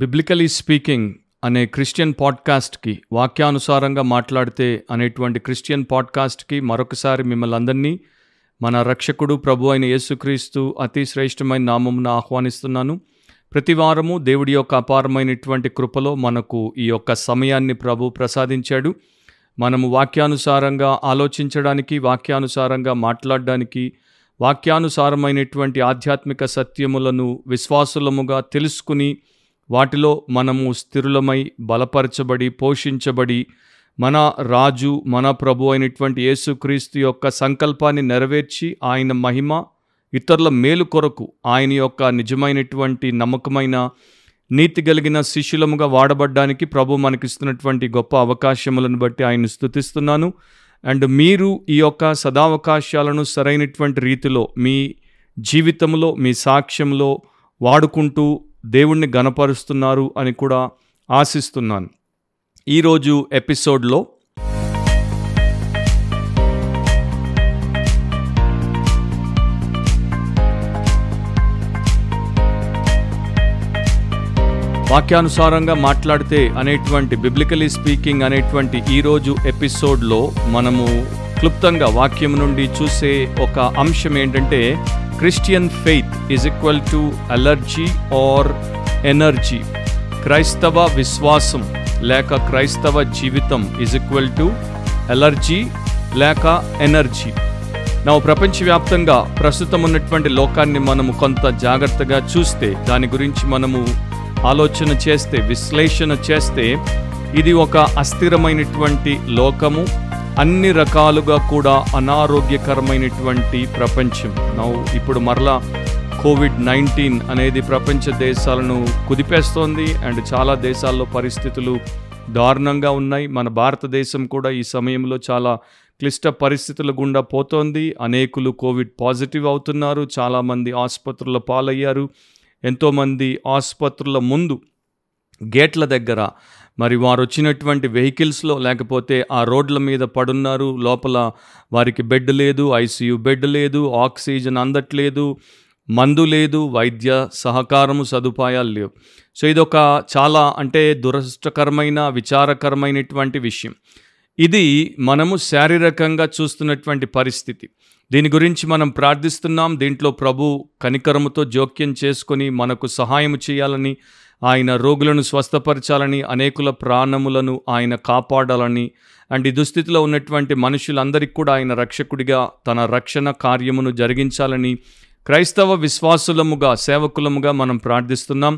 biblically speaking అనే Christian పాడ్కాస్ట్కి వాక్యానుసారంగా మాట్లాడితే అనేటువంటి క్రిస్టియన్ పాడ్కాస్ట్కి మరొకసారి మిమ్మల్ని అందరినీ మన రక్షకుడు ప్రభు అయిన యేసుక్రీస్తు అతి శ్రేష్టమైన నామమును ఆహ్వానిస్తున్నాను ప్రతి వారము దేవుడి యొక్క అపారమైనటువంటి కృపలో మనకు ఈ యొక్క సమయాన్ని ప్రభు ప్రసాదించాడు మనము వాక్యానుసారంగా ఆలోచించడానికి వాక్యానుసారంగా మాట్లాడడానికి వాక్యానుసారమైనటువంటి ఆధ్యాత్మిక సత్యములను విశ్వాసులముగా తెలుసుకుని వాటిలో మనము స్థిరులమై బలపరచబడి పోషించబడి మన రాజు మన ప్రభు అయినటువంటి యేసుక్రీస్తు యొక్క సంకల్పాన్ని నెరవేర్చి ఆయన మహిమ ఇతరుల మేలు కొరకు ఆయన యొక్క నిజమైనటువంటి నమ్మకమైన నీతి కలిగిన శిష్యులముగా వాడబడ్డానికి ప్రభు మనకిస్తున్నటువంటి గొప్ప అవకాశములను బట్టి ఆయన స్థుతిస్తున్నాను అండ్ మీరు ఈ యొక్క సదావకాశాలను సరైనటువంటి రీతిలో మీ జీవితంలో మీ సాక్ష్యంలో వాడుకుంటూ దేవుణ్ణి గనపరుస్తున్నారు అని కూడా ఆశిస్తున్నాను ఈరోజు ఎపిసోడ్లో వాక్యానుసారంగా మాట్లాడితే అనేటువంటి బిబ్లికలీ స్పీకింగ్ అనేటువంటి ఈరోజు ఎపిసోడ్లో మనము క్లుప్తంగా వాక్యం నుండి చూసే ఒక అంశం ఏంటంటే Christian faith is equal to allergy or energy క్రైస్తవ విశ్వాసం లేక క్రైస్తవ జీవితం ఈజ్ ఈక్వల్ టు ఎలర్జీ లేక ఎనర్జీ నా ప్రపంచవ్యాప్తంగా ప్రస్తుతం ఉన్నటువంటి లోకాన్ని మనము కొంత జాగ్రత్తగా చూస్తే దాని గురించి మనము ఆలోచన చేస్తే విశ్లేషణ చేస్తే ఇది ఒక అస్థిరమైనటువంటి లోకము అన్ని రకాలుగా కూడా అనారోగ్యకరమైనటువంటి ప్రపంచం నౌ ఇప్పుడు మరలా కోవిడ్ నైన్టీన్ అనేది ప్రపంచ దేశాలను కుదిపేస్తోంది అండ్ చాలా దేశాల్లో పరిస్థితులు దారుణంగా ఉన్నాయి మన భారతదేశం కూడా ఈ సమయంలో చాలా క్లిష్ట పరిస్థితుల గుండా పోతోంది అనేకులు కోవిడ్ పాజిటివ్ అవుతున్నారు చాలామంది ఆసుపత్రుల పాలయ్యారు ఎంతోమంది ఆసుపత్రుల ముందు గేట్ల దగ్గర మరి వారు వచ్చినటువంటి వెహికల్స్లో లేకపోతే ఆ రోడ్ల మీద పడున్నారు లోపల వారికి బెడ్ లేదు ఐసీయూ బెడ్ లేదు ఆక్సిజన్ అందట్లేదు మందు లేదు వైద్య సహకారము సదుపాయాలు లేవు సో ఇదొక చాలా అంటే దురదృష్టకరమైన విచారకరమైనటువంటి విషయం ఇది మనము శారీరకంగా చూస్తున్నటువంటి పరిస్థితి దీని గురించి మనం ప్రార్థిస్తున్నాం దీంట్లో ప్రభు కనికరముతో జోక్యం చేసుకొని మనకు సహాయం చేయాలని ఆయన రోగులను స్వస్థపరచాలని అనేకుల ప్రాణములను ఆయన కాపాడాలని అండ్ ఈ దుస్థితిలో ఉన్నటువంటి మనుషులందరికీ కూడా ఆయన రక్షకుడిగా తన రక్షణ కార్యమును జరిగించాలని క్రైస్తవ విశ్వాసులముగా సేవకులముగా మనం ప్రార్థిస్తున్నాం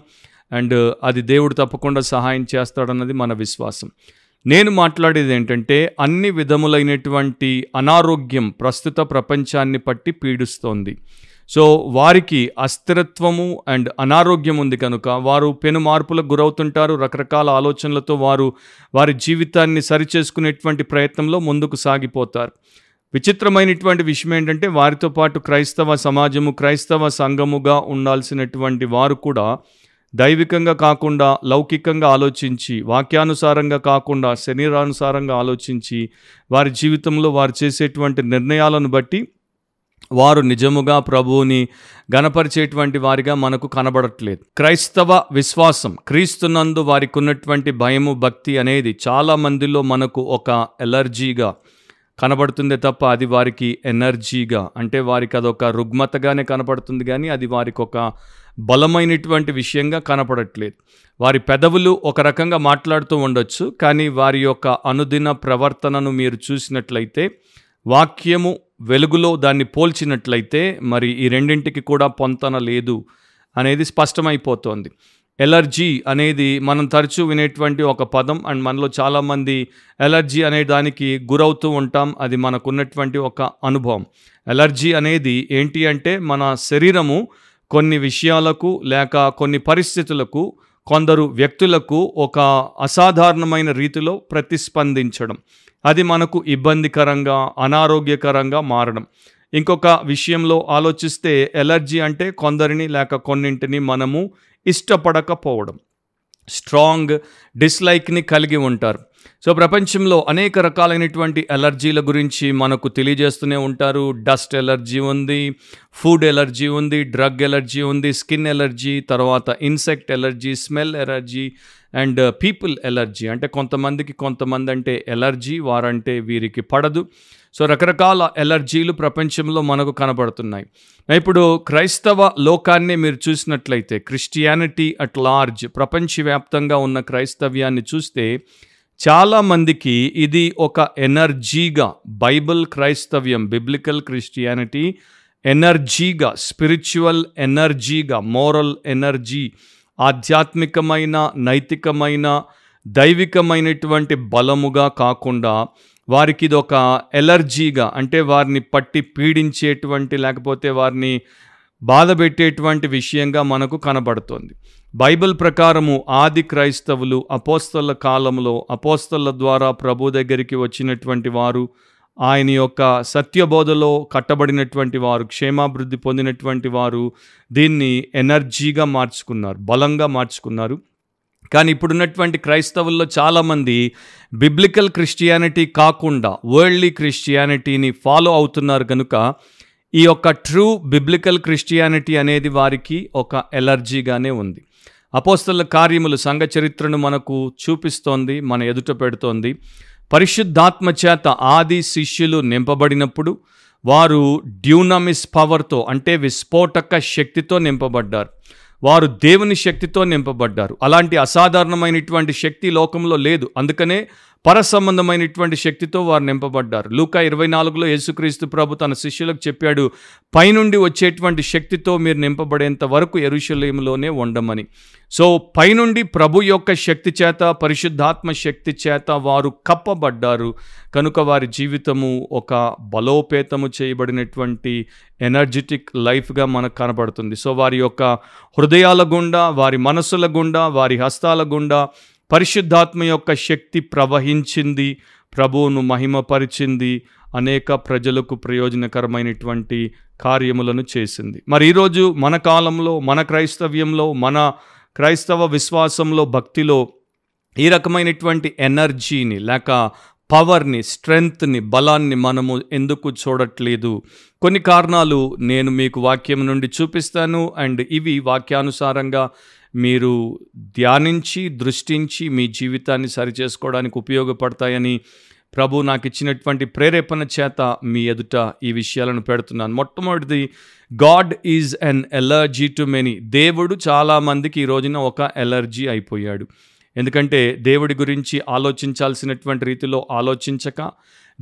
అండ్ అది దేవుడు తప్పకుండా సహాయం చేస్తాడన్నది మన విశ్వాసం నేను మాట్లాడేది ఏంటంటే అన్ని విధములైనటువంటి అనారోగ్యం ప్రస్తుత ప్రపంచాన్ని పట్టి పీడిస్తోంది సో వారికి అస్థిరత్వము అండ్ అనారోగ్యం ఉంది కనుక వారు పెను మార్పులకు గురవుతుంటారు రకరకాల ఆలోచనలతో వారు వారి జీవితాన్ని సరిచేసుకునేటువంటి ప్రయత్నంలో ముందుకు సాగిపోతారు విచిత్రమైనటువంటి విషయం ఏంటంటే వారితో పాటు క్రైస్తవ సమాజము క్రైస్తవ సంఘముగా ఉండాల్సినటువంటి వారు కూడా దైవికంగా కాకుండా లౌకికంగా ఆలోచించి వాక్యానుసారంగా కాకుండా శరీరానుసారంగా ఆలోచించి వారి జీవితంలో వారు చేసేటువంటి నిర్ణయాలను బట్టి వారు నిజముగా ప్రభువుని గణపరిచేటువంటి వారిగా మనకు కనబడట్లేదు క్రైస్తవ విశ్వాసం క్రీస్తునందు వారికి ఉన్నటువంటి భయము భక్తి అనేది చాలా మందిలో మనకు ఒక ఎలర్జీగా కనబడుతుంది తప్ప అది వారికి ఎనర్జీగా అంటే వారికి అదొక రుగ్మతగానే కనపడుతుంది కానీ అది వారికి ఒక బలమైనటువంటి విషయంగా కనపడట్లేదు వారి పెదవులు ఒక రకంగా మాట్లాడుతూ ఉండొచ్చు కానీ వారి యొక్క అనుదిన ప్రవర్తనను మీరు చూసినట్లయితే వాక్యము వెలుగులో దాన్ని పోల్చినట్లయితే మరి ఈ రెండింటికి కూడా పొంతన లేదు అనేది స్పష్టమైపోతోంది ఎలర్జీ అనేది మనం తరచూ వినేటువంటి ఒక పదం అండ్ మనలో చాలామంది ఎలర్జీ అనే దానికి గురవుతూ ఉంటాం అది మనకున్నటువంటి ఒక అనుభవం ఎలర్జీ అనేది ఏంటి అంటే మన శరీరము కొన్ని విషయాలకు లేక కొన్ని పరిస్థితులకు కొందరు వ్యక్తులకు ఒక అసాధారణమైన రీతిలో ప్రతిస్పందించడం అది మనకు ఇబ్బందికరంగా అనారోగ్యకరంగా మారడం ఇంకొక విషయంలో ఆలోచిస్తే ఎలర్జీ అంటే కొందరిని లేక కొన్నింటిని మనము ఇష్టపడకపోవడం స్ట్రాంగ్ డిస్లైక్ని కలిగి ఉంటారు సో ప్రపంచంలో అనేక రకాలైనటువంటి ఎలర్జీల గురించి మనకు తెలియజేస్తూనే ఉంటారు డస్ట్ ఎలర్జీ ఉంది ఫుడ్ ఎలర్జీ ఉంది డ్రగ్ ఎలర్జీ ఉంది స్కిన్ ఎలర్జీ తర్వాత insect allergy smell allergy and people allergy అంటే కొంతమందికి కొంతమంది అంటే ఎలర్జీ వారంటే వీరికి పడదు సో రకరకాల ఎలర్జీలు ప్రపంచంలో మనకు కనబడుతున్నాయి ఇప్పుడు క్రైస్తవ లోకాన్ని మీరు చూసినట్లయితే క్రిస్టియానిటీ అట్ లార్జ్ ప్రపంచవ్యాప్తంగా ఉన్న క్రైస్తవ్యాన్ని చూస్తే చాలామందికి ఇది ఒక ఎనర్జీగా బైబిల్ క్రైస్తవ్యం బిబ్లికల్ క్రిస్టియానిటీ ఎనర్జీగా స్పిరిచువల్ ఎనర్జీగా మోరల్ ఎనర్జీ ఆధ్యాత్మికమైన నైతికమైన దైవికమైనటువంటి బలముగా కాకుండా వారికి ఇది ఒక ఎలర్జీగా అంటే వారిని పట్టి పీడించేటువంటి లేకపోతే వారిని బాధ పెట్టేటువంటి విషయంగా మనకు కనబడుతోంది బైబిల్ ప్రకారము ఆది క్రైస్తవులు అపోస్తల కాలంలో అపోస్తల ద్వారా ప్రభు దగ్గరికి వచ్చినటువంటి వారు ఆయన యొక్క సత్యబోధలో కట్టబడినటువంటి వారు క్షేమాభివృద్ధి పొందినటువంటి వారు దీన్ని ఎనర్జీగా మార్చుకున్నారు బలంగా మార్చుకున్నారు కానీ ఇప్పుడున్నటువంటి క్రైస్తవుల్లో చాలామంది బిబ్లికల్ క్రిస్టియానిటీ కాకుండా వరల్డ్లీ క్రిస్టియానిటీని ఫాలో అవుతున్నారు కనుక ఈ యొక్క ట్రూ బిబ్లికల్ క్రిస్టియానిటీ అనేది వారికి ఒక ఎలర్జీగానే ఉంది అపోస్తల కార్యములు సంఘ చరిత్రను మనకు చూపిస్తోంది మన ఎదుట పెడుతోంది పరిశుద్ధాత్మ చేత ఆది శిష్యులు నింపబడినప్పుడు వారు డ్యూనమిస్ పవర్తో అంటే విస్ఫోటక శక్తితో నింపబడ్డారు వారు దేవుని శక్తితో నింపబడ్డారు అలాంటి అసాధారణమైనటువంటి శక్తి లోకంలో లేదు అందుకనే పర సంబంధమైనటువంటి శక్తితో వారు నింపబడ్డారు లూకా ఇరవై నాలుగులో యేసుక్రీస్తు ప్రభు తన శిష్యులకు చెప్పాడు పైనుండి వచ్చేటువంటి శక్తితో మీరు నింపబడేంత వరకు ఎరుషలేములోనే ఉండమని సో పైనుండి ప్రభు యొక్క శక్తి చేత పరిశుద్ధాత్మ శక్తి చేత వారు కప్పబడ్డారు కనుక వారి జీవితము ఒక బలోపేతము చేయబడినటువంటి ఎనర్జెటిక్ లైఫ్గా మనకు కనబడుతుంది సో వారి యొక్క హృదయాల గుండా వారి మనసుల గుండా వారి హస్తాల గుండా పరిశుద్ధాత్మ యొక్క శక్తి ప్రవహించింది ప్రభువును మహిమపరిచింది అనేక ప్రజలకు ప్రయోజనకరమైనటువంటి కార్యములను చేసింది మరి ఈరోజు మన కాలంలో మన క్రైస్తవ్యంలో మన క్రైస్తవ విశ్వాసంలో భక్తిలో ఈ రకమైనటువంటి ఎనర్జీని లేక పవర్ని స్ట్రెంగ్త్ని బలాన్ని మనము ఎందుకు చూడట్లేదు కొన్ని కారణాలు నేను మీకు వాక్యం నుండి చూపిస్తాను అండ్ ఇవి వాక్యానుసారంగా మీరు ధ్యానించి దృష్టించి మీ జీవితాన్ని సరిచేసుకోవడానికి ఉపయోగపడతాయని ప్రభు నాకు ఇచ్చినటువంటి ప్రేరేపణ చేత మీ ఎదుట ఈ విషయాలను పెడుతున్నాను మొట్టమొదటిది God is an allergy to many దేవుడు చాలామందికి ఈ రోజున ఒక ఎలర్జీ అయిపోయాడు ఎందుకంటే దేవుడి గురించి ఆలోచించాల్సినటువంటి రీతిలో ఆలోచించక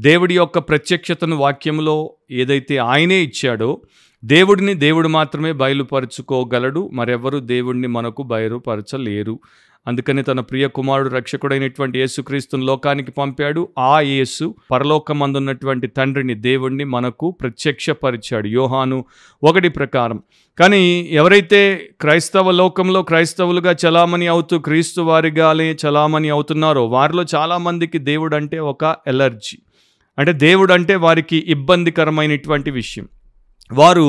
దేవుడి యొక్క ప్రత్యక్షతను వాక్యంలో ఏదైతే ఆయనే ఇచ్చాడో దేవుడిని దేవుడు మాత్రమే బయలుపరుచుకోగలడు మరెవ్వరూ దేవుడిని మనకు బయలుపరచలేరు అందుకని తన ప్రియ కుమారుడు రక్షకుడైనటువంటి యేసుక్రీస్తును లోకానికి పంపాడు ఆ యేసు పరలోకమందున్నటువంటి తండ్రిని దేవుణ్ణి మనకు ప్రత్యక్షపరిచాడు యోహాను ఒకటి ప్రకారం కానీ ఎవరైతే క్రైస్తవ లోకంలో క్రైస్తవులుగా చలామణి అవుతూ క్రీస్తు వారిగానే చలామణి అవుతున్నారో వారిలో చాలామందికి దేవుడు అంటే ఒక ఎలర్జీ అంటే దేవుడు అంటే వారికి ఇబ్బందికరమైనటువంటి విషయం వారు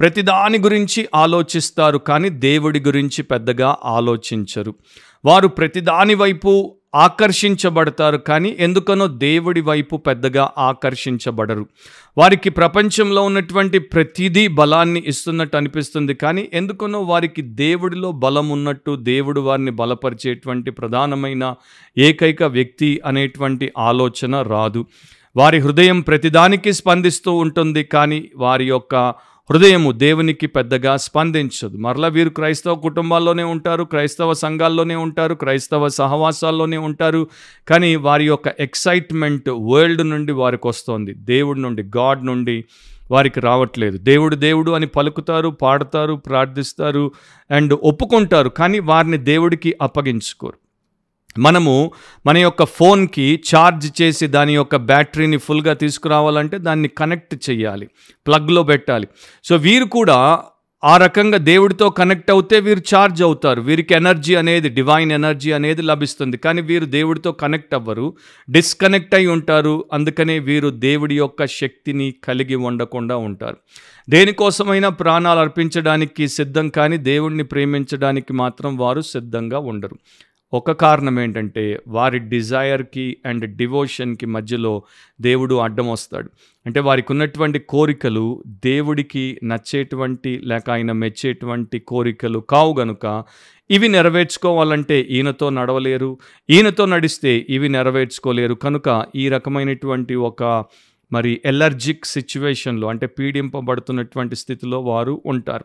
ప్రతిదాని గురించి ఆలోచిస్తారు కానీ దేవుడి గురించి పెద్దగా ఆలోచించరు వారు ప్రతిదాని వైపు ఆకర్షించబడతారు కానీ ఎందుకనో దేవుడి వైపు పెద్దగా ఆకర్షించబడరు వారికి ప్రపంచంలో ఉన్నటువంటి ప్రతిదీ బలాన్ని ఇస్తున్నట్టు అనిపిస్తుంది కానీ ఎందుకనో వారికి దేవుడిలో బలం ఉన్నట్టు దేవుడు వారిని బలపరిచేటువంటి ప్రధానమైన ఏకైక వ్యక్తి అనేటువంటి ఆలోచన రాదు వారి హృదయం ప్రతిదానికి స్పందిస్తూ ఉంటుంది కానీ వారి యొక్క హృదయము దేవునికి పెద్దగా స్పందించదు మరలా వీరు క్రైస్తవ కుటుంబాల్లోనే ఉంటారు క్రైస్తవ సంఘాల్లోనే ఉంటారు క్రైస్తవ సహవాసాల్లోనే ఉంటారు కానీ వారి యొక్క ఎక్సైట్మెంట్ వరల్డ్ నుండి వారికి వస్తుంది దేవుడి నుండి గాడ్ నుండి వారికి రావట్లేదు దేవుడు దేవుడు అని పలుకుతారు పాడతారు ప్రార్థిస్తారు అండ్ ఒప్పుకుంటారు కానీ వారిని దేవుడికి అప్పగించుకోరు మనము మన యొక్క ఫోన్కి ఛార్జ్ చేసి దాని యొక్క బ్యాటరీని ఫుల్గా తీసుకురావాలంటే దాన్ని కనెక్ట్ చేయాలి ప్లగ్లో పెట్టాలి సో వీరు కూడా ఆ రకంగా దేవుడితో కనెక్ట్ అవుతే వీరు ఛార్జ్ అవుతారు వీరికి ఎనర్జీ అనేది డివైన్ ఎనర్జీ అనేది లభిస్తుంది కానీ వీరు దేవుడితో కనెక్ట్ అవ్వరు డిస్కనెక్ట్ అయి ఉంటారు అందుకనే వీరు దేవుడి యొక్క శక్తిని కలిగి ఉండకుండా ఉంటారు దేనికోసమైనా ప్రాణాలు అర్పించడానికి సిద్ధం కానీ దేవుడిని ప్రేమించడానికి మాత్రం వారు సిద్ధంగా ఉండరు ఒక కారణం ఏంటంటే వారి డిజైర్కి అండ్ డివోషన్కి మధ్యలో దేవుడు అడ్డం వస్తాడు అంటే వారికి ఉన్నటువంటి కోరికలు దేవుడికి నచ్చేటువంటి లేక ఆయన మెచ్చేటువంటి కోరికలు కావు గనుక ఇవి నెరవేర్చుకోవాలంటే ఈయనతో నడవలేరు ఈయనతో నడిస్తే ఇవి నెరవేర్చుకోలేరు కనుక ఈ రకమైనటువంటి ఒక మరి ఎలర్జిక్ సిచ్యువేషన్లో అంటే పీడింపబడుతున్నటువంటి స్థితిలో వారు ఉంటారు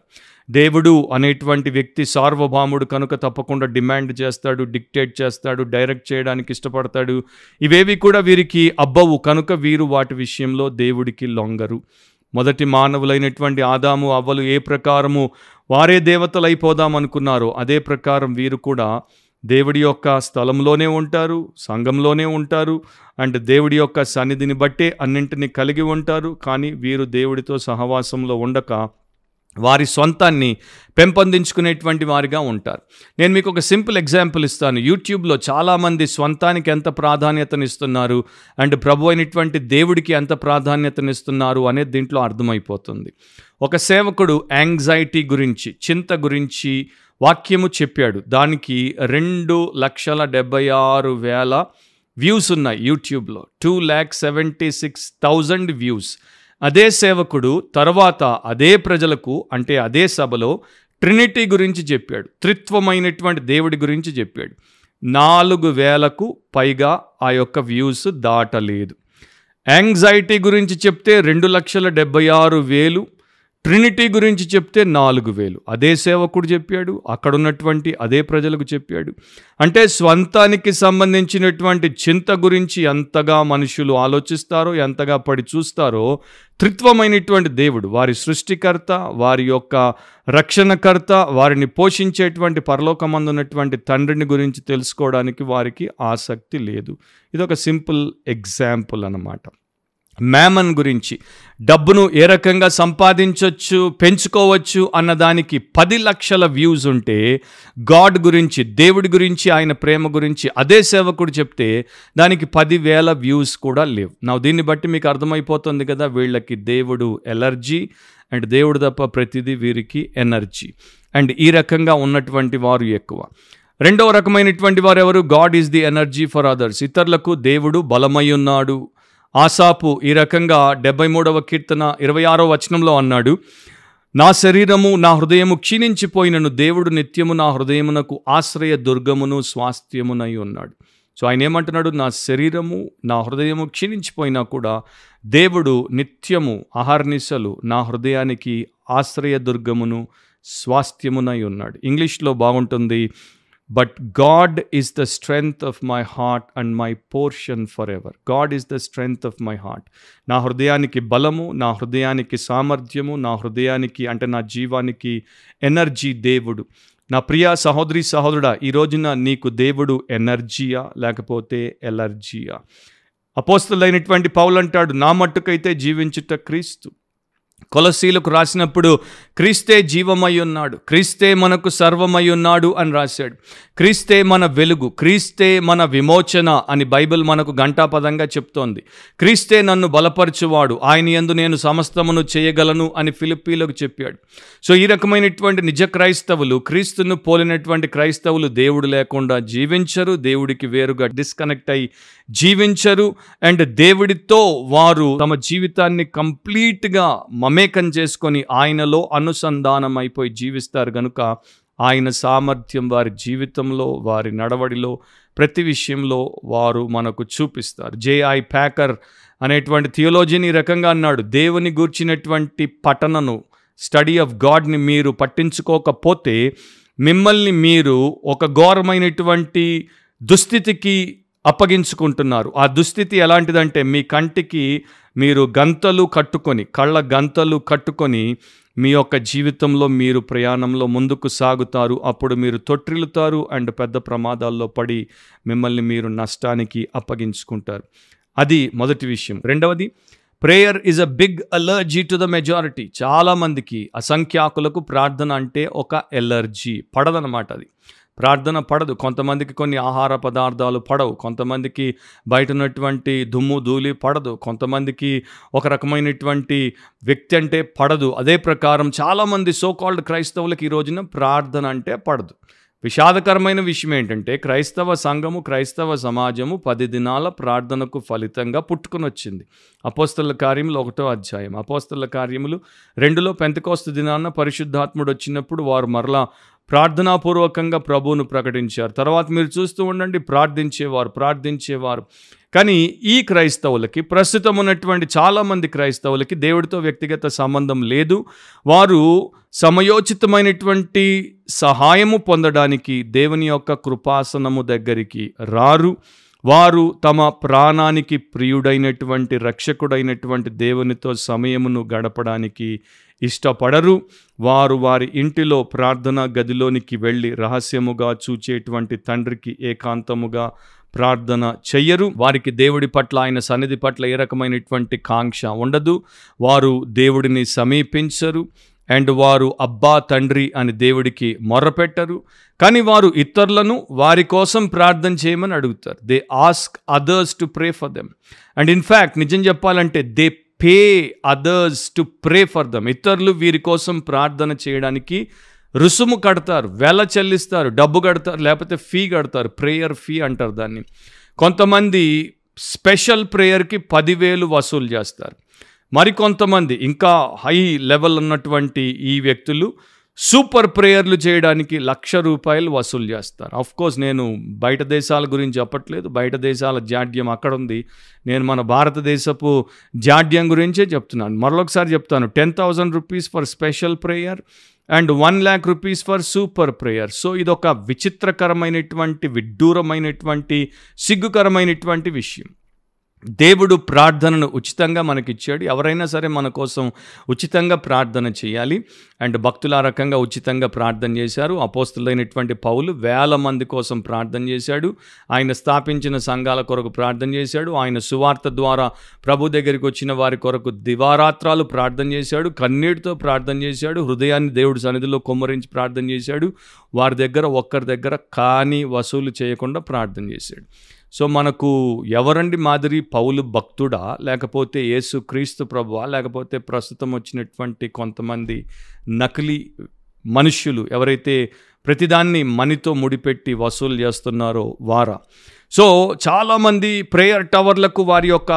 దేవుడు అనేటువంటి వ్యక్తి సార్వభౌముడు కనుక తప్పకుండా డిమాండ్ చేస్తాడు డిక్టేట్ చేస్తాడు డైరెక్ట్ చేయడానికి ఇష్టపడతాడు ఇవేవి కూడా వీరికి అబ్బవు కనుక వీరు వాటి విషయంలో దేవుడికి లొంగరు మొదటి మానవులైనటువంటి ఆదాము అవ్వలు ఏ ప్రకారము వారే దేవతలైపోదాం అనుకున్నారో అదే ప్రకారం వీరు కూడా దేవుడి యొక్క స్థలంలోనే ఉంటారు సంఘంలోనే ఉంటారు అండ్ దేవుడి యొక్క సన్నిధిని బట్టే అన్నింటిని కలిగి ఉంటారు కానీ వీరు దేవుడితో సహవాసంలో ఉండక వారి సొంతాన్ని పెంపొందించుకునేటువంటి వారిగా ఉంటారు నేను మీకు ఒక సింపుల్ ఎగ్జాంపుల్ ఇస్తాను యూట్యూబ్లో చాలామంది స్వంతానికి ఎంత ప్రాధాన్యతనిస్తున్నారు అండ్ ప్రభు అయినటువంటి దేవుడికి ఎంత ప్రాధాన్యతనిస్తున్నారు అనేది దీంట్లో అర్థమైపోతుంది ఒక సేవకుడు యాంగ్జైటీ గురించి చింత గురించి వాక్యము చెప్పాడు దానికి రెండు లక్షల డెబ్బై ఆరు వేల వ్యూస్ ఉన్నాయి యూట్యూబ్లో two lakh seventy six thousand views అదే సేవకుడు తర్వాత అదే ప్రజలకు అంటే అదే సభలో ట్రినిటీ గురించి చెప్పాడు త్రిత్వమైనటువంటి దేవుడి గురించి చెప్పాడు నాలుగు వేలకు పైగా ఆ యొక్క వ్యూస్ దాటలేదు యాంగ్జైటీ గురించి చెప్తే రెండు లక్షల డెబ్బై ఆరు వేలు ట్రినిటీ గురించి చెప్తే నాలుగు వేలు అదే సేవకుడు చెప్పాడు అక్కడ ఉన్నటువంటి అదే ప్రజలకు చెప్పాడు అంటే స్వంతానికి సంబంధించినటువంటి చింత గురించి ఎంతగా మనుషులు ఆలోచిస్తారో ఎంతగా పడి చూస్తారో త్రిత్వమైనటువంటి దేవుడు వారి సృష్టికర్త వారి యొక్క రక్షణకర్త వారిని పోషించేటువంటి పరలోకమందున్నటువంటి తండ్రిని గురించి తెలుసుకోవడానికి వారికి ఆసక్తి లేదు ఇది ఒక సింపుల్ ఎగ్జాంపుల్ అన్నమాట మేమన్ గురించి డబ్బును ఏ రకంగా సంపాదించవచ్చు పెంచుకోవచ్చు అన్నదానికి పది లక్షల వ్యూస్ ఉంటే గాడ్ గురించి దేవుడి గురించి ఆయన ప్రేమ గురించి అదే సేవకుడు చెప్తే దానికి పదివేల వ్యూస్ కూడా లేవు నా దీన్ని బట్టి మీకు అర్థమైపోతుంది కదా వీళ్ళకి దేవుడు ఎలర్జీ అండ్ దేవుడు తప్ప ప్రతిదీ వీరికి ఎనర్జీ అండ్ ఈ రకంగా ఉన్నటువంటి వారు ఎక్కువ రెండవ రకమైనటువంటి వారు ఎవరు God is the energy for others ఇతరులకు దేవుడు బలమై ఉన్నాడు ఆసాపు ఈ రకంగా డెబ్బై మూడవ కీర్తన ఇరవై ఆరో వచనంలో అన్నాడు నా శరీరము నా హృదయము క్షీణించిపోయినను దేవుడు నిత్యము నా హృదయమునకు ఆశ్రయ దుర్గమును స్వాస్థ్యమునై ఉన్నాడు సో ఆయన ఏమంటున్నాడు నా శరీరము నా హృదయము క్షీణించిపోయినా కూడా దేవుడు నిత్యము ఆహార్నిశలు నా హృదయానికి ఆశ్రయ దుర్గమును స్వాస్థ్యమునై ఉన్నాడు ఇంగ్లీష్లో బాగుంటుంది but God God the strength of my heart and my portion for ever God is the strength of my heart నా హృదయానికి బలము నా హృదయానికి సామర్థ్యము నా హృదయానికి అంటే నా జీవానికి ఎనర్జీ దేవుడు నా ప్రియ సహోదరి సహోదరుడా ఈ రోజున నీకు దేవుడు ఎనర్జీయా లేకపోతే ఎలర్జీయా అపోస్తులైనటువంటి పౌలు అంటాడు నా మట్టుకైతే జీవించుట క్రీస్తు కొలసీలకు రాసినప్పుడు క్రీస్తే జీవమై ఉన్నాడు క్రీస్తే మనకు సర్వమై ఉన్నాడు అని రాశాడు క్రీస్తే మన వెలుగు క్రీస్తే మన విమోచన అని బైబిల్ మనకు ఘంటాపదంగా చెప్తోంది క్రీస్తే నన్ను బలపరచువాడు ఆయన ఎందు నేను సమస్తమును చేయగలను అని ఫిలిప్పీలకు చెప్పాడు సో ఈ రకమైనటువంటి నిజ క్రైస్తవులు క్రీస్తును పోలినటువంటి క్రైస్తవులు దేవుడు లేకుండా జీవించరు దేవుడికి వేరుగా డిస్కనెక్ట్ అయ్యి జీవించరు అండ్ దేవుడితో వారు తమ జీవితాన్ని కంప్లీట్గా మమేకం చేసుకొని ఆయనలో అనుసంధానం అయిపోయి జీవిస్తారు కనుక ఆయన సామర్థ్యం వారి జీవితంలో వారి నడవడిలో ప్రతి విషయంలో వారు మనకు చూపిస్తారు జేఐ ప్యాకర్ అనేటువంటి థియోలజీని రకంగా అన్నాడు దేవుని గూర్చినటువంటి పఠనను స్టడీ ఆఫ్ గాడ్ని మీరు పట్టించుకోకపోతే మిమ్మల్ని మీరు ఒక ఘోరమైనటువంటి దుస్థితికి అప్పగించుకుంటున్నారు ఆ దుస్థితి ఎలాంటిదంటే మీ కంటికి మీరు గంతలు కట్టుకొని కళ్ళ గంతలు కట్టుకొని మీ యొక్క జీవితంలో మీరు ప్రయాణంలో ముందుకు సాగుతారు అప్పుడు మీరు తొట్టిల్లుతారు అండ్ పెద్ద ప్రమాదాల్లో పడి మిమ్మల్ని మీరు నష్టానికి అప్పగించుకుంటారు అది మొదటి విషయం రెండవది prayer is a big allergy to the majority చాలామందికి అసంఖ్యాకులకు ప్రార్థన అంటే ఒక ఎలర్జీ పడదనమాట అది ప్రార్థన పడదు కొంతమందికి కొన్ని ఆహార పదార్థాలు పడవు కొంతమందికి బయట ఉన్నటువంటి దుమ్ము ధూళి పడదు కొంతమందికి ఒక రకమైనటువంటి వ్యక్తి అంటే పడదు అదే ప్రకారం చాలామంది సోకాల్డ్ క్రైస్తవులకు ఈ రోజున ప్రార్థన అంటే పడదు విషాదకరమైన విషయం ఏంటంటే క్రైస్తవ సంఘము క్రైస్తవ సమాజము పది దినాల ప్రార్థనకు ఫలితంగా పుట్టుకుని వచ్చింది అపోస్తల కార్యములు ఒకటో అధ్యాయం అపోస్తల కార్యములు రెండులో పెంతకోస్త దినాన పరిశుద్ధాత్ముడు వచ్చినప్పుడు వారు మరలా ప్రార్థనాపూర్వకంగా ప్రభువును ప్రకటించారు తర్వాత మీరు చూస్తూ ఉండండి ప్రార్థించేవారు ప్రార్థించేవారు కానీ ఈ క్రైస్తవులకి ప్రస్తుతం ఉన్నటువంటి చాలామంది క్రైస్తవులకి దేవుడితో వ్యక్తిగత సంబంధం లేదు వారు సమయోచితమైనటువంటి సహాయము పొందడానికి దేవుని యొక్క కృపాసనము దగ్గరికి రారు వారు తమ ప్రాణానికి ప్రియుడైనటువంటి రక్షకుడైనటువంటి దేవునితో సమయమును గడపడానికి ఇష్టపడరు వారు వారి ఇంటిలో ప్రార్థనా గదిలోనికి వెళ్ళి రహస్యముగా చూచేటువంటి తండ్రికి ఏకాంతముగా ప్రార్థన చెయ్యరు వారికి దేవుడి పట్ల ఆయన సన్నిధి పట్ల ఏ రకమైనటువంటి కాంక్ష ఉండదు వారు దేవుడిని సమీపించరు అండ్ వారు అబ్బా తండ్రి అని దేవుడికి మొర్రపెట్టరు కానీ వారు ఇతరులను వారి కోసం ప్రార్థన చేయమని అడుగుతారు they ask others to pray for them and in fact నిజం చెప్పాలంటే they pay others to pray for them ఇతరులు వీరి కోసం ప్రార్థన చేయడానికి రుసుము కడతారు వెల చెల్లిస్తారు డబ్బు కడతారు లేకపోతే ఫీ కడతారు ప్రేయర్ ఫీ అంటారు దాన్ని కొంతమంది స్పెషల్ ప్రేయర్కి పదివేలు వసూలు చేస్తారు మరికొంతమంది ఇంకా హై లెవెల్ ఉన్నటువంటి ఈ వ్యక్తులు సూపర్ ప్రేయర్లు చేయడానికి లక్ష రూపాయలు వసూలు చేస్తారు ఆఫ్ కోర్స్ నేను బయట దేశాల గురించి చెప్పట్లేదు బయట దేశాల జాడ్యం అక్కడ ఉంది నేను మన భారతదేశపు జాడ్యం గురించే చెప్తున్నాను మరొకసారి చెప్తాను ten thousand rupees for special prayer and one lakh rupees for super prayer so ఇదొక విచిత్రకరమైనటువంటి విడ్డూరమైనటువంటి సిగ్గుకరమైనటువంటి విషయం దేవుడు ప్రార్థనను ఉచితంగా మనకిచ్చాడు ఎవరైనా సరే మన కోసం ఉచితంగా ప్రార్థన చేయాలి అండ్ భక్తుల రకంగా ఉచితంగా ప్రార్థన చేశారు అపోస్తులైనటువంటి పౌలు వేల మంది కోసం ప్రార్థన చేశాడు ఆయన స్థాపించిన సంఘాల కొరకు ప్రార్థన చేశాడు ఆయన సువార్త ద్వారా ప్రభు దగ్గరికి వచ్చిన వారి కొరకు దివారాత్రాలు ప్రార్థన చేశాడు కన్నీటితో ప్రార్థన చేశాడు హృదయాన్ని దేవుడి సన్నిధిలో కొమ్మరించి ప్రార్థన చేశాడు వారి దగ్గర ఒక్కరి దగ్గర కానీ వసూలు చేయకుండా ప్రార్థన చేశాడు సో మనకు ఎవరండి మాదిరి పౌలు భక్తుడా లేకపోతే యేసు క్రీస్తు ప్రభువా లేకపోతే ప్రస్తుతం వచ్చినటువంటి కొంతమంది నకిలీ మనుష్యులు ఎవరైతే ప్రతిదాన్ని మనితో ముడిపెట్టి వసూలు చేస్తున్నారో వారా సో చాలామంది ప్రేయర్ టవర్లకు వారి యొక్క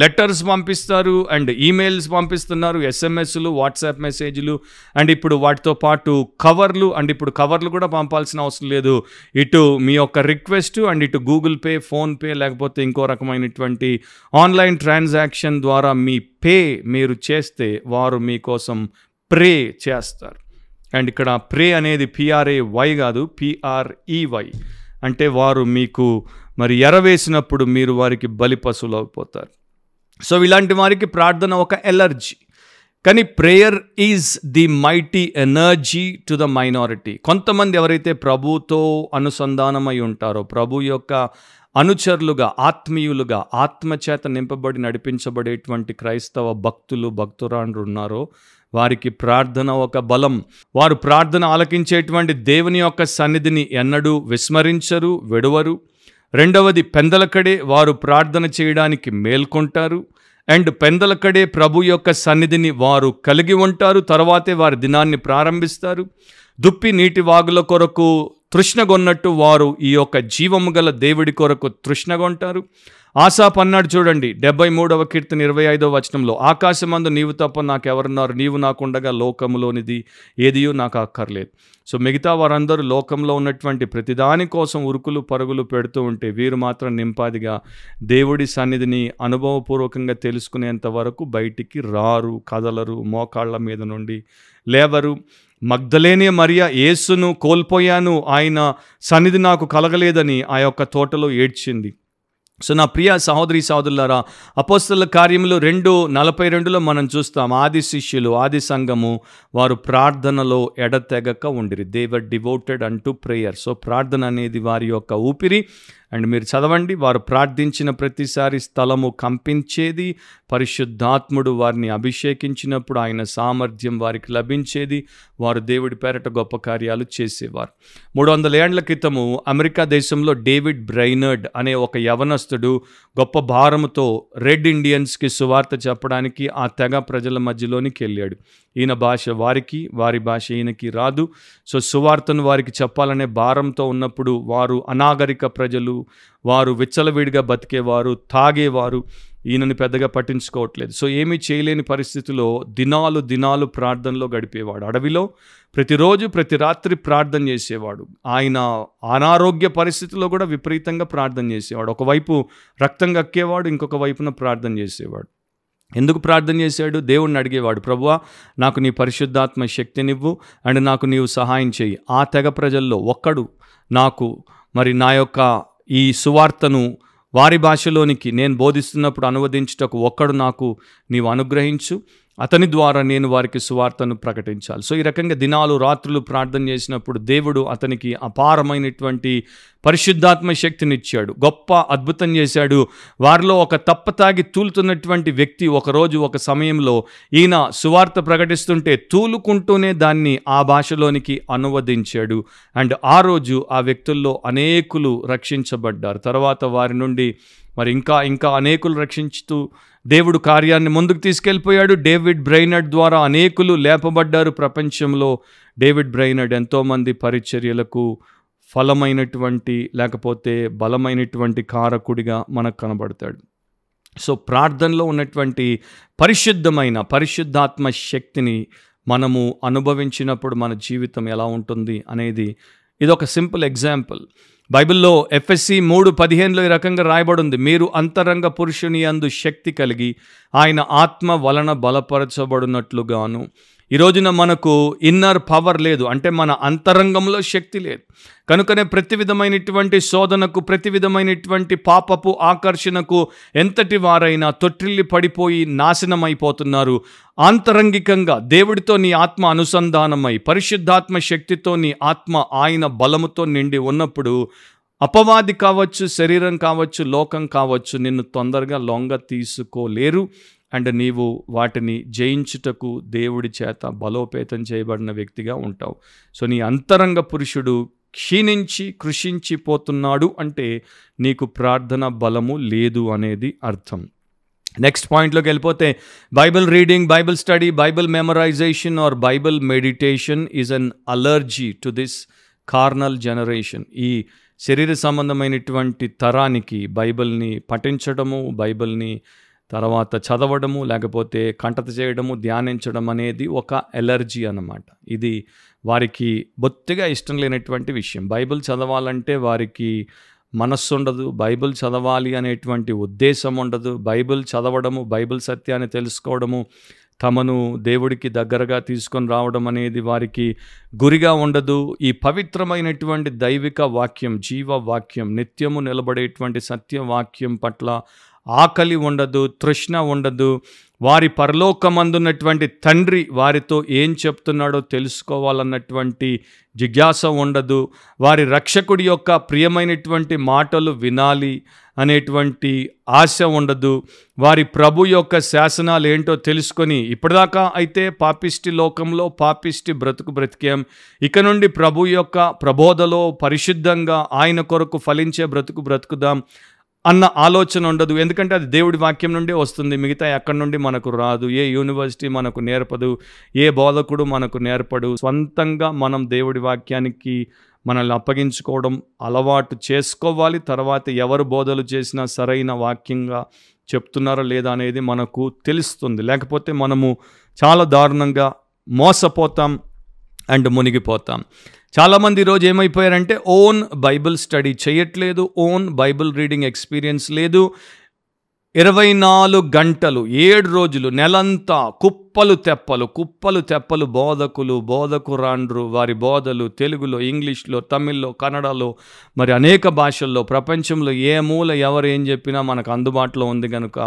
లెటర్స్ పంపిస్తారు అండ్ ఈమెయిల్స్ పంపిస్తున్నారు ఎస్ఎంఎస్లు వాట్సాప్ మెసేజ్లు అండ్ ఇప్పుడు వాటితో పాటు కవర్లు అండ్ ఇప్పుడు కవర్లు కూడా పంపాల్సిన అవసరం లేదు ఇటు మీ యొక్క రిక్వెస్ట్ అండ్ ఇటు గూగుల్ పే ఫోన్పే లేకపోతే ఇంకో రకమైనటువంటి ఆన్లైన్ ట్రాన్సాక్షన్ ద్వారా మీ పే మీరు చేస్తే వారు మీకోసం ప్రే చేస్తారు అండ్ ఇక్కడ ప్రే అనేది పిఆర్ఏ వై కాదు పిఆర్ఈవై e అంటే వారు మీకు మరి ఎరవేసినప్పుడు మీరు వారికి బలి పశువులు అయిపోతారు సో ఇలాంటి వారికి ప్రార్థన ఒక ఎలర్జీ కానీ prayer is the mighty energy to the minority కొంతమంది ఎవరైతే ప్రభుతో అనుసంధానమై ఉంటారో ప్రభు యొక్క అనుచరులుగా ఆత్మీయులుగా ఆత్మచేత నింపబడి నడిపించబడేటువంటి క్రైస్తవ భక్తులు భక్తురాండ్రు ఉన్నారో వారికి ప్రార్థన ఒక బలం వారు ప్రార్థన ఆలకించేటువంటి దేవుని యొక్క సన్నిధిని ఎన్నడూ విస్మరించరు వెడవరు రెండవది పెందలకడే వారు ప్రార్థన చేయడానికి మేల్కొంటారు అండ్ పెందలకడే ప్రభు యొక్క సన్నిధిని వారు కలిగి ఉంటారు తర్వాతే వారి దినాన్ని ప్రారంభిస్తారు దుప్పి నీటి వాగుల కొరకు తృష్ణగొన్నట్టు వారు ఈ యొక్క జీవము గల దేవుడి కొరకు తృష్ణగొంటారు ఆశా అన్నాడు చూడండి డెబ్బై మూడవ కీర్తన ఇరవై ఐదవ వచనంలో ఆకాశమందు నీవు తప్ప నాకెవరున్నారు నీవు నాకుండగా లోకంలోనిది ఏదియో నాకు అక్కర్లేదు సో మిగతా వారందరూ లోకంలో ఉన్నటువంటి ప్రతిదాని కోసం ఉరుకులు పరుగులు పెడుతూ ఉంటే వీరు మాత్రం నింపాదిగా దేవుడి సన్నిధిని అనుభవపూర్వకంగా తెలుసుకునేంత వరకు బయటికి రారు కదలరు మోకాళ్ళ మీద నుండి లేవరు మగ్ధలేనే మరియ యేసును కోల్పోయాను ఆయన సన్నిధి నాకు కలగలేదని ఆ యొక్క తోటలో ఏడ్చింది సో నా ప్రియ సహోదరి సహోదరులారా అపోస్తుల కార్యములు రెండు నలభై రెండులో మనం చూస్తాం ఆది శిష్యులు ఆది సంఘము వారు ప్రార్థనలో ఎడతెగక ఉండిరి దేవర్ డివోటెడ్ అంటూ ప్రేయర్ సో ప్రార్థన అనేది వారి యొక్క ఊపిరి అండ్ మీరు చదవండి వారు ప్రార్థించిన ప్రతిసారి స్థలము కంపించేది పరిశుద్ధాత్ముడు వారిని అభిషేకించినప్పుడు ఆయన సామర్థ్యం వారికి లభించేది వారు దేవుడి పేరట గొప్ప కార్యాలు చేసేవారు మూడు వందల ఏండ్ల క్రితము అమెరికా దేశంలో డేవిడ్ బ్రైనర్డ్ అనే ఒక యవనస్తుడు గొప్ప భారముతో రెడ్ ఇండియన్స్కి సువార్త చెప్పడానికి ఆ తెగ ప్రజల మధ్యలోనికి వెళ్ళాడు ఈయన భాష వారికి వారి భాష ఈయనకి రాదు సో సువార్తను వారికి చెప్పాలనే భారంతో ఉన్నప్పుడు వారు అనాగరిక ప్రజలు వారు విచ్చలవిడిగా బతికేవారు తాగేవారు ఈయనని పెద్దగా పట్టించుకోవట్లేదు సో ఏమీ చేయలేని పరిస్థితిలో దినాలు దినాలు ప్రార్థనలో గడిపేవాడు అడవిలో ప్రతిరోజు ప్రతి రాత్రి ప్రార్థన చేసేవాడు ఆయన అనారోగ్య పరిస్థితిలో కూడా విపరీతంగా ప్రార్థన చేసేవాడు ఒకవైపు రక్తం కక్కేవాడు ఇంకొక వైపున ప్రార్థన చేసేవాడు ఎందుకు ప్రార్థన చేశాడు దేవుణ్ణి అడిగేవాడు ప్రభువా నాకు నీ పరిశుద్ధాత్మ శక్తినివ్వు అండ్ నాకు నీవు సహాయం చేయి ఆ తెగ ప్రజల్లో ఒక్కడు నాకు మరి నా యొక్క ఈ సువార్తను వారి భాషలోనికి నేను బోధిస్తున్నప్పుడు అనువదించుటకు ఒక్కడు నాకు నీవు అనుగ్రహించు అతని ద్వారా నేను వారికి సువార్తను ప్రకటించాలి సో ఈ రకంగా దినాలు రాత్రులు ప్రార్థన చేసినప్పుడు దేవుడు అతనికి అపారమైనటువంటి పరిశుద్ధాత్మ శక్తినిచ్చాడు గొప్ప అద్భుతం చేశాడు వారిలో ఒక తప్పతాగి తూలుతున్నటువంటి వ్యక్తి ఒకరోజు ఒక సమయంలో ఈయన సువార్త ప్రకటిస్తుంటే తూలుకుంటూనే దాన్ని ఆ భాషలోనికి అనువదించాడు అండ్ ఆ రోజు ఆ వ్యక్తుల్లో అనేకులు రక్షించబడ్డారు తర్వాత వారి నుండి మరి ఇంకా ఇంకా అనేకులు రక్షించుతూ దేవుడు కార్యాన్ని ముందుకు తీసుకెళ్ళిపోయాడు డేవిడ్ బ్రైనడ్ ద్వారా అనేకులు లేపబడ్డారు ప్రపంచంలో డేవిడ్ బ్రైనడ్ ఎంతోమంది పరిచర్యలకు ఫలమైనటువంటి లేకపోతే బలమైనటువంటి కారకుడిగా మనకు కనబడతాడు సో ప్రార్థనలో ఉన్నటువంటి పరిశుద్ధమైన పరిశుద్ధాత్మ శక్తిని మనము అనుభవించినప్పుడు మన జీవితం ఎలా ఉంటుంది అనేది ఇదొక సింపుల్ ఎగ్జాంపుల్ బైబిల్లో ఎఫ్ఎస్సి మూడు పదిహేనులో ఈ రకంగా ఉంది మీరు అంతరంగ పురుషుని అందు శక్తి కలిగి ఆయన ఆత్మ వలన బలపరచబడినట్లుగాను ఈ రోజున మనకు ఇన్నర్ పవర్ లేదు అంటే మన అంతరంగంలో శక్తి లేదు కనుకనే ప్రతి విధమైనటువంటి శోధనకు ప్రతి విధమైనటువంటి పాపపు ఆకర్షణకు ఎంతటి వారైనా తొట్టిల్లి పడిపోయి నాశనమైపోతున్నారు ఆంతరంగికంగా దేవుడితో నీ ఆత్మ అనుసంధానమై పరిశుద్ధాత్మ శక్తితో నీ ఆత్మ ఆయన బలముతో నిండి ఉన్నప్పుడు అపవాది కావచ్చు శరీరం కావచ్చు లోకం కావచ్చు నిన్ను తొందరగా లొంగ తీసుకోలేరు అండ్ నీవు వాటిని జయించుటకు దేవుడి చేత బలోపేతం చేయబడిన వ్యక్తిగా ఉంటావు సో నీ అంతరంగ పురుషుడు క్షీణించి కృషించి పోతున్నాడు అంటే నీకు ప్రార్థన బలము లేదు అనేది అర్థం నెక్స్ట్ పాయింట్లోకి వెళ్ళిపోతే Bible reading Bible study Bible memorization or Bible meditation is an allergy to this carnal generation ఈ శరీర సంబంధమైనటువంటి తరానికి బైబిల్ని పఠించడము బైబిల్ని తర్వాత చదవడము లేకపోతే కంటత చేయడము ధ్యానించడం అనేది ఒక ఎలర్జీ అన్నమాట ఇది వారికి బొత్తిగా ఇష్టం లేనటువంటి విషయం బైబిల్ చదవాలంటే వారికి మనస్సు ఉండదు బైబిల్ చదవాలి అనేటువంటి ఉద్దేశం ఉండదు బైబిల్ చదవడము బైబిల్ సత్యాన్ని తెలుసుకోవడము తమను దేవుడికి దగ్గరగా తీసుకొని రావడం అనేది వారికి గురిగా ఉండదు ఈ పవిత్రమైనటువంటి దైవిక వాక్యం జీవ వాక్యం నిత్యము నిలబడేటువంటి సత్యవాక్యం పట్ల ఆకలి ఉండదు తృష్ణ ఉండదు వారి పరలోకమందున్నటువంటి తండ్రి వారితో ఏం చెప్తున్నాడో తెలుసుకోవాలన్నటువంటి జిజ్ఞాస ఉండదు వారి రక్షకుడి యొక్క ప్రియమైనటువంటి మాటలు వినాలి అనేటువంటి ఆశ ఉండదు వారి ప్రభు యొక్క శాసనాలు ఏంటో తెలుసుకొని ఇప్పటిదాకా అయితే పాపిష్టి లోకంలో పాపిష్టి బ్రతుకు బ్రతికాం ఇక నుండి ప్రభు యొక్క ప్రబోధలో పరిశుద్ధంగా ఆయన కొరకు ఫలించే బ్రతుకు బ్రతుకుదాం అన్న ఆలోచన ఉండదు ఎందుకంటే అది దేవుడి వాక్యం నుండే వస్తుంది మిగతా ఎక్కడి నుండి మనకు రాదు ఏ యూనివర్సిటీ మనకు నేర్పదు ఏ బోధకుడు మనకు నేర్పడు సొంతంగా మనం దేవుడి వాక్యానికి మనల్ని అప్పగించుకోవడం అలవాటు చేసుకోవాలి తర్వాత ఎవరు బోధలు చేసినా సరైన వాక్యంగా చెప్తున్నారా లేదా అనేది మనకు తెలుస్తుంది లేకపోతే మనము చాలా దారుణంగా మోసపోతాం అండ్ మునిగిపోతాం చాలామంది ఈరోజు ఏమైపోయారంటే ఓన్ బైబిల్ స్టడీ చేయట్లేదు ఓన్ బైబిల్ రీడింగ్ ఎక్స్పీరియన్స్ లేదు ఇరవై నాలుగు గంటలు ఏడు రోజులు నెలంతా కుప్పలు తెప్పలు కుప్పలు తెప్పలు బోధకులు రాండ్రు వారి బోధలు తెలుగులో ఇంగ్లీష్లో తమిళ్లో కన్నడలో మరి అనేక భాషల్లో ప్రపంచంలో ఏ మూల ఎవరు ఏం చెప్పినా మనకు అందుబాటులో ఉంది కనుక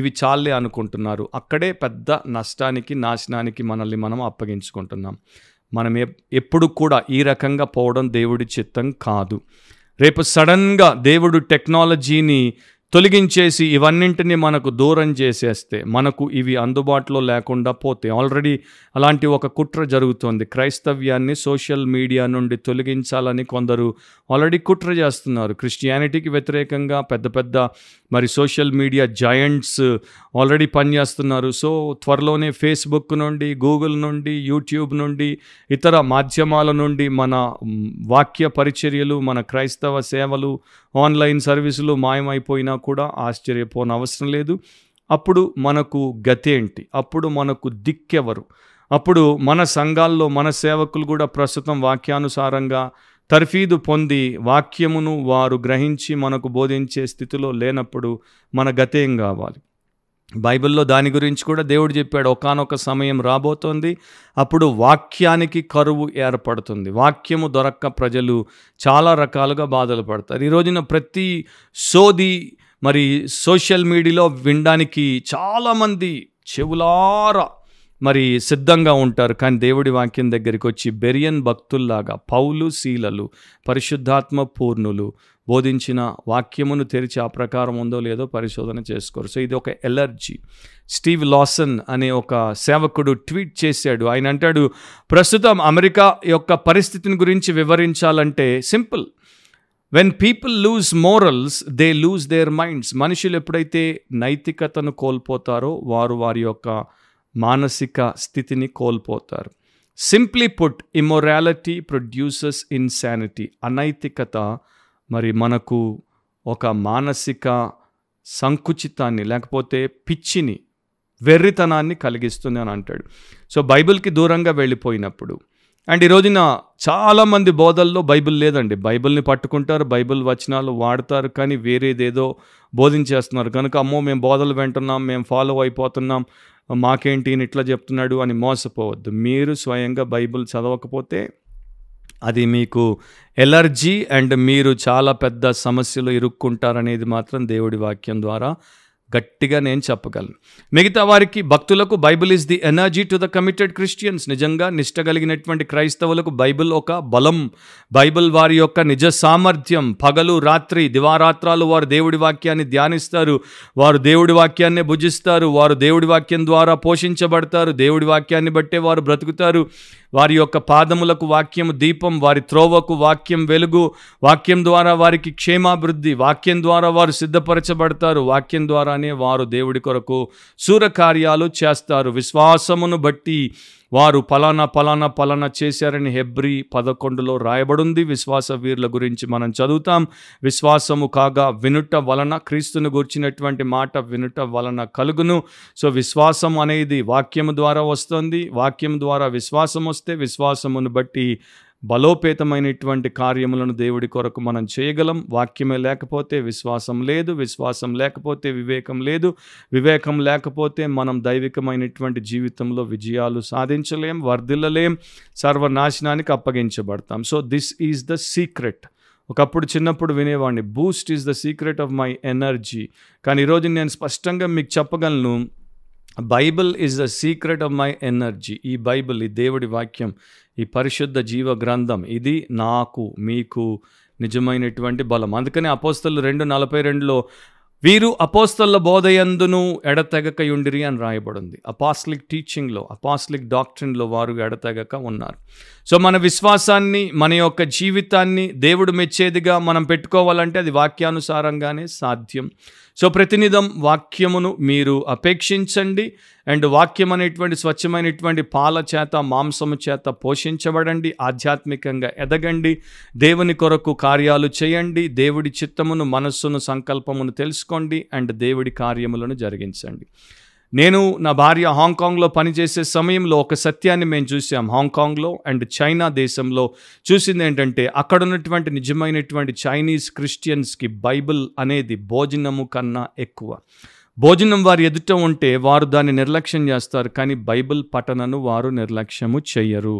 ఇవి చాలే అనుకుంటున్నారు అక్కడే పెద్ద నష్టానికి నాశనానికి మనల్ని మనం అప్పగించుకుంటున్నాం మనం ఎప్పుడు కూడా ఈ రకంగా పోవడం దేవుడి చిత్తం కాదు రేపు సడన్గా దేవుడు టెక్నాలజీని తొలగించేసి ఇవన్నింటినీ మనకు దూరం చేసేస్తే మనకు ఇవి అందుబాటులో లేకుండా పోతే ఆల్రెడీ అలాంటి ఒక కుట్ర జరుగుతోంది క్రైస్తవ్యాన్ని సోషల్ మీడియా నుండి తొలగించాలని కొందరు ఆల్రెడీ కుట్ర చేస్తున్నారు క్రిస్టియానిటీకి వ్యతిరేకంగా పెద్ద పెద్ద మరి సోషల్ మీడియా జాయింట్స్ ఆల్రెడీ పనిచేస్తున్నారు సో త్వరలోనే ఫేస్బుక్ నుండి గూగుల్ నుండి యూట్యూబ్ నుండి ఇతర మాధ్యమాల నుండి మన వాక్య పరిచర్యలు మన క్రైస్తవ సేవలు ఆన్లైన్ సర్వీసులు మాయమైపోయినా కూడా ఆశ్చర్యపోన అవసరం లేదు అప్పుడు మనకు గతేంటి అప్పుడు మనకు దిక్కెవరు అప్పుడు మన సంఘాల్లో మన సేవకులు కూడా ప్రస్తుతం వాక్యానుసారంగా తర్ఫీదు పొంది వాక్యమును వారు గ్రహించి మనకు బోధించే స్థితిలో లేనప్పుడు మన గతేం కావాలి బైబిల్లో దాని గురించి కూడా దేవుడు చెప్పాడు ఒకనొక సమయం రాబోతోంది అప్పుడు వాక్యానికి కరువు ఏర్పడుతుంది వాక్యము దొరక్క ప్రజలు చాలా రకాలుగా బాధలు పడతారు ఈ రోజున ప్రతి సోది మరి సోషల్ మీడియాలో వినడానికి చాలామంది చెవులారా మరి సిద్ధంగా ఉంటారు కానీ దేవుడి వాక్యం దగ్గరికి వచ్చి బెరియన్ భక్తుల్లాగా పౌలు శీలలు పరిశుద్ధాత్మ పూర్ణులు బోధించిన వాక్యమును తెరిచి ఆ ప్రకారం ఉందో లేదో పరిశోధన చేసుకోరు సో ఇది ఒక ఎలర్జీ స్టీవ్ లాసన్ అనే ఒక సేవకుడు ట్వీట్ చేశాడు ఆయన అంటాడు ప్రస్తుతం అమెరికా యొక్క పరిస్థితిని గురించి వివరించాలంటే simple when people lose morals they lose their minds మనుషులు ఎప్పుడైతే నైతికతను కోల్పోతారో వారు వారి యొక్క మానసిక స్థితిని కోల్పోతారు simply put immorality produces insanity అనైతికత మరి మనకు ఒక మానసిక సంకుచితాన్ని లేకపోతే పిచ్చిని వెర్రితనాన్ని కలిగిస్తుంది అని అంటాడు సో బైబిల్కి దూరంగా వెళ్ళిపోయినప్పుడు అండ్ ఈరోజున చాలామంది బోధల్లో బైబిల్ లేదండి బైబిల్ని పట్టుకుంటారు బైబిల్ వచనాలు వాడతారు కానీ వేరేదేదో బోధించేస్తున్నారు కనుక అమ్మో మేము బోధలు వింటున్నాం మేము ఫాలో అయిపోతున్నాం మాకేంటి ఇట్లా చెప్తున్నాడు అని మోసపోవద్దు మీరు స్వయంగా బైబిల్ చదవకపోతే అది మీకు ఎలర్జీ అండ్ మీరు చాలా పెద్ద సమస్యలు ఇరుక్కుంటారనేది మాత్రం దేవుడి వాక్యం ద్వారా గట్టిగా నేను చెప్పగలను మిగతా వారికి భక్తులకు Bible is the energy to the committed Christians నిజంగా నిష్ట కలిగినటువంటి క్రైస్తవులకు బైబిల్ ఒక బలం బైబిల్ వారి యొక్క నిజ సామర్థ్యం పగలు రాత్రి దివారాత్రాలు వారు దేవుడి వాక్యాన్ని ధ్యానిస్తారు వారు దేవుడి వాక్యాన్ని భుజిస్తారు వారు దేవుడి వాక్యం ద్వారా పోషించబడతారు దేవుడి వాక్యాన్ని బట్టే వారు బ్రతుకుతారు వారి యొక్క పాదములకు వాక్యం దీపం వారి త్రోవకు వాక్యం వెలుగు వాక్యం ద్వారా వారికి క్షేమాభివృద్ధి వాక్యం ద్వారా వారు సిద్ధపరచబడతారు వాక్యం ద్వారానే వారు దేవుడి కొరకు సూరకార్యాలు కార్యాలు చేస్తారు విశ్వాసమును బట్టి వారు పలానా పలానా పలానా చేశారని హెబ్రి పదకొండులో రాయబడుంది విశ్వాస వీరుల గురించి మనం చదువుతాం విశ్వాసము కాగా వినుట వలన క్రీస్తును గుర్చినటువంటి మాట వినుట వలన కలుగును సో విశ్వాసం అనేది వాక్యము ద్వారా వస్తుంది వాక్యం ద్వారా విశ్వాసం వస్తే విశ్వాసమును బట్టి బలోపేతమైనటువంటి కార్యములను దేవుడి కొరకు మనం చేయగలం వాక్యమే లేకపోతే విశ్వాసం లేదు విశ్వాసం లేకపోతే వివేకం లేదు వివేకం లేకపోతే మనం దైవికమైనటువంటి జీవితంలో విజయాలు సాధించలేం వర్ధిల్లలేం సర్వనాశనానికి అప్పగించబడతాం so this is the secret ఒకప్పుడు చిన్నప్పుడు వినేవాడిని Boost is the secret of my energy కానీ ఈరోజు నేను స్పష్టంగా మీకు చెప్పగలను Bible is the secret of my energy ఈ బైబిల్ ఈ దేవుడి వాక్యం ఈ పరిశుద్ధ జీవ గ్రంథం ఇది నాకు మీకు నిజమైనటువంటి బలం అందుకని అపోస్తలు రెండు నలభై రెండులో వీరు అపోస్తల బోధయందును ఎడతెగక ఉండిరి అని రాయబడింది అపాస్లిక్ టీచింగ్లో అపాస్లిక్ డాక్టరీన్లో వారు ఎడతెగక ఉన్నారు సో మన విశ్వాసాన్ని మన యొక్క జీవితాన్ని దేవుడు మెచ్చేదిగా మనం పెట్టుకోవాలంటే అది వాక్యానుసారంగానే సాధ్యం సో ప్రతినిధం వాక్యమును మీరు అపేక్షించండి అండ్ వాక్యం అనేటువంటి స్వచ్ఛమైనటువంటి పాల చేత మాంసము చేత పోషించబడండి ఆధ్యాత్మికంగా ఎదగండి దేవుని కొరకు కార్యాలు చేయండి దేవుడి చిత్తమును మనస్సును సంకల్పమును తెలుసుకోండి అండ్ దేవుడి కార్యములను జరిగించండి నేను నా భార్య హాంకాంగ్లో పనిచేసే సమయంలో ఒక సత్యాన్ని మేము చూసాం హాంకాంగ్లో అండ్ చైనా దేశంలో చూసింది ఏంటంటే అక్కడ ఉన్నటువంటి నిజమైనటువంటి చైనీస్ క్రిస్టియన్స్కి బైబిల్ అనేది భోజనము కన్నా ఎక్కువ భోజనం వారి ఎదుట ఉంటే వారు దాన్ని నిర్లక్ష్యం చేస్తారు కానీ బైబిల్ పఠనను వారు నిర్లక్ష్యము చేయరు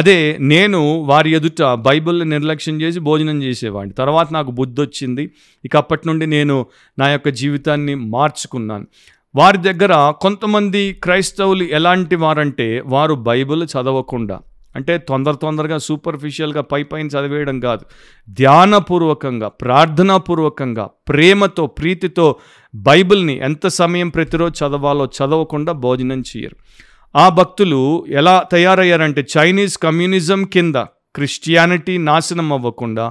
అదే నేను వారి ఎదుట బైబిల్ని నిర్లక్ష్యం చేసి భోజనం చేసేవాడిని తర్వాత నాకు బుద్ధి వచ్చింది ఇక అప్పటి నుండి నేను నా యొక్క జీవితాన్ని మార్చుకున్నాను వారి దగ్గర కొంతమంది క్రైస్తవులు ఎలాంటి వారంటే వారు బైబిల్ చదవకుండా అంటే తొందర తొందరగా సూపర్ఫిషియల్గా పై పైన చదివేయడం కాదు ధ్యానపూర్వకంగా ప్రార్థనాపూర్వకంగా ప్రేమతో ప్రీతితో బైబిల్ని ఎంత సమయం ప్రతిరోజు చదవాలో చదవకుండా భోజనం చేయరు ఆ భక్తులు ఎలా తయారయ్యారంటే చైనీస్ కమ్యూనిజం కింద క్రిస్టియానిటీ నాశనం అవ్వకుండా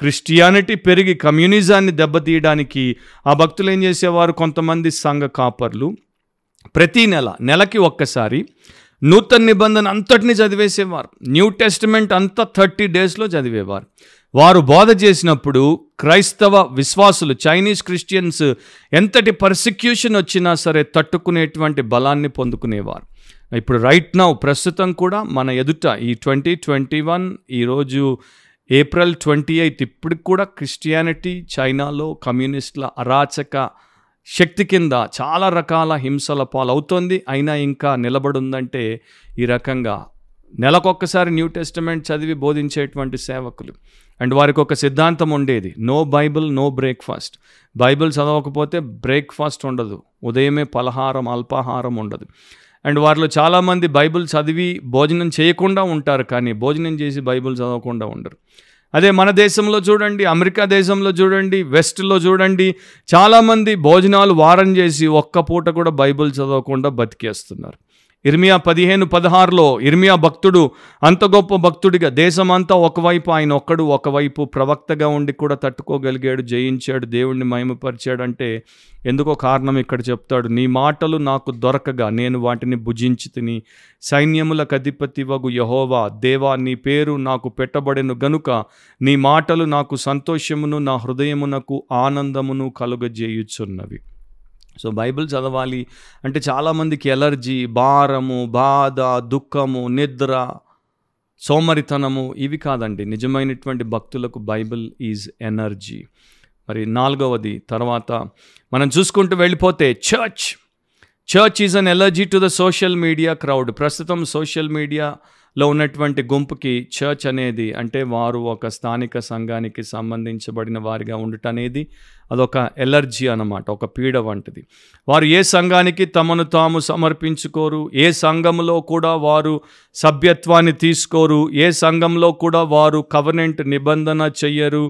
క్రిస్టియానిటీ పెరిగి కమ్యూనిజాన్ని దెబ్బతీయడానికి ఆ భక్తులు ఏం చేసేవారు కొంతమంది సంఘ కాపర్లు ప్రతీ నెల నెలకి ఒక్కసారి నూతన నిబంధన అంతటిని చదివేసేవారు న్యూ టెస్టిమెంట్ అంతా థర్టీ డేస్లో చదివేవారు వారు బోధ చేసినప్పుడు క్రైస్తవ విశ్వాసులు చైనీస్ క్రిస్టియన్స్ ఎంతటి పర్సిక్యూషన్ వచ్చినా సరే తట్టుకునేటువంటి బలాన్ని పొందుకునేవారు ఇప్పుడు రైట్ నౌ ప్రస్తుతం కూడా మన ఎదుట ఈ ట్వంటీ ట్వంటీ వన్ ఈరోజు ఏప్రిల్ ట్వంటీ ఎయిత్ ఇప్పటికి కూడా క్రిస్టియానిటీ చైనాలో కమ్యూనిస్టుల అరాచక శక్తి కింద చాలా రకాల హింసల పాలవుతోంది అయినా ఇంకా నిలబడుందంటే ఈ రకంగా నెలకొక్కసారి న్యూ టెస్టిమెంట్ చదివి బోధించేటువంటి సేవకులు అండ్ వారికి ఒక సిద్ధాంతం ఉండేది no Bible no breakfast Bible చదవకపోతే బ్రేక్ఫాస్ట్ ఉండదు ఉదయమే పలహారం అల్పాహారం ఉండదు అండ్ వారిలో చాలామంది బైబిల్ చదివి భోజనం చేయకుండా ఉంటారు కానీ భోజనం చేసి బైబిల్ చదవకుండా ఉండరు అదే మన దేశంలో చూడండి అమెరికా దేశంలో చూడండి వెస్ట్లో చూడండి చాలామంది భోజనాలు వారం చేసి ఒక్క పూట కూడా బైబిల్ చదవకుండా బతికేస్తున్నారు ఇర్మియా పదిహేను పదహారులో ఇర్మియా భక్తుడు అంత గొప్ప భక్తుడిగా దేశమంతా ఒకవైపు ఆయన ఒక్కడు ఒకవైపు ప్రవక్తగా ఉండి కూడా తట్టుకోగలిగాడు జయించాడు దేవుణ్ణి మహిమపరిచాడు ఎందుకో కారణం ఇక్కడ చెప్తాడు నీ మాటలు నాకు దొరకగా నేను వాటిని భుజించి తిని సైన్యములకు అధిపతి వగు యహోవా దేవా నీ పేరు నాకు పెట్టబడెను గనుక నీ మాటలు నాకు సంతోషమును నా హృదయమునకు ఆనందమును కలుగజేయుచున్నవి సో బైబిల్ చదవాలి అంటే చాలామందికి ఎలర్జీ భారము బాధ దుఃఖము నిద్ర సోమరితనము ఇవి కాదండి నిజమైనటువంటి భక్తులకు బైబిల్ ఈజ్ ఎనర్జీ మరి నాలుగవది తర్వాత మనం చూసుకుంటూ వెళ్ళిపోతే church church is an allergy to the social media crowd ప్రస్తుతం సోషల్ మీడియా లో ఉన్నటువంటి గుంపుకి చర్చ్ అనేది అంటే వారు ఒక స్థానిక సంఘానికి సంబంధించబడిన వారిగా ఉండటం అనేది అదొక ఎలర్జీ అన్నమాట ఒక పీడ వంటిది వారు ఏ సంఘానికి తమను తాము సమర్పించుకోరు ఏ సంఘంలో కూడా వారు సభ్యత్వాన్ని తీసుకోరు ఏ సంఘంలో కూడా వారు కవర్నెంట్ నిబంధన చెయ్యరు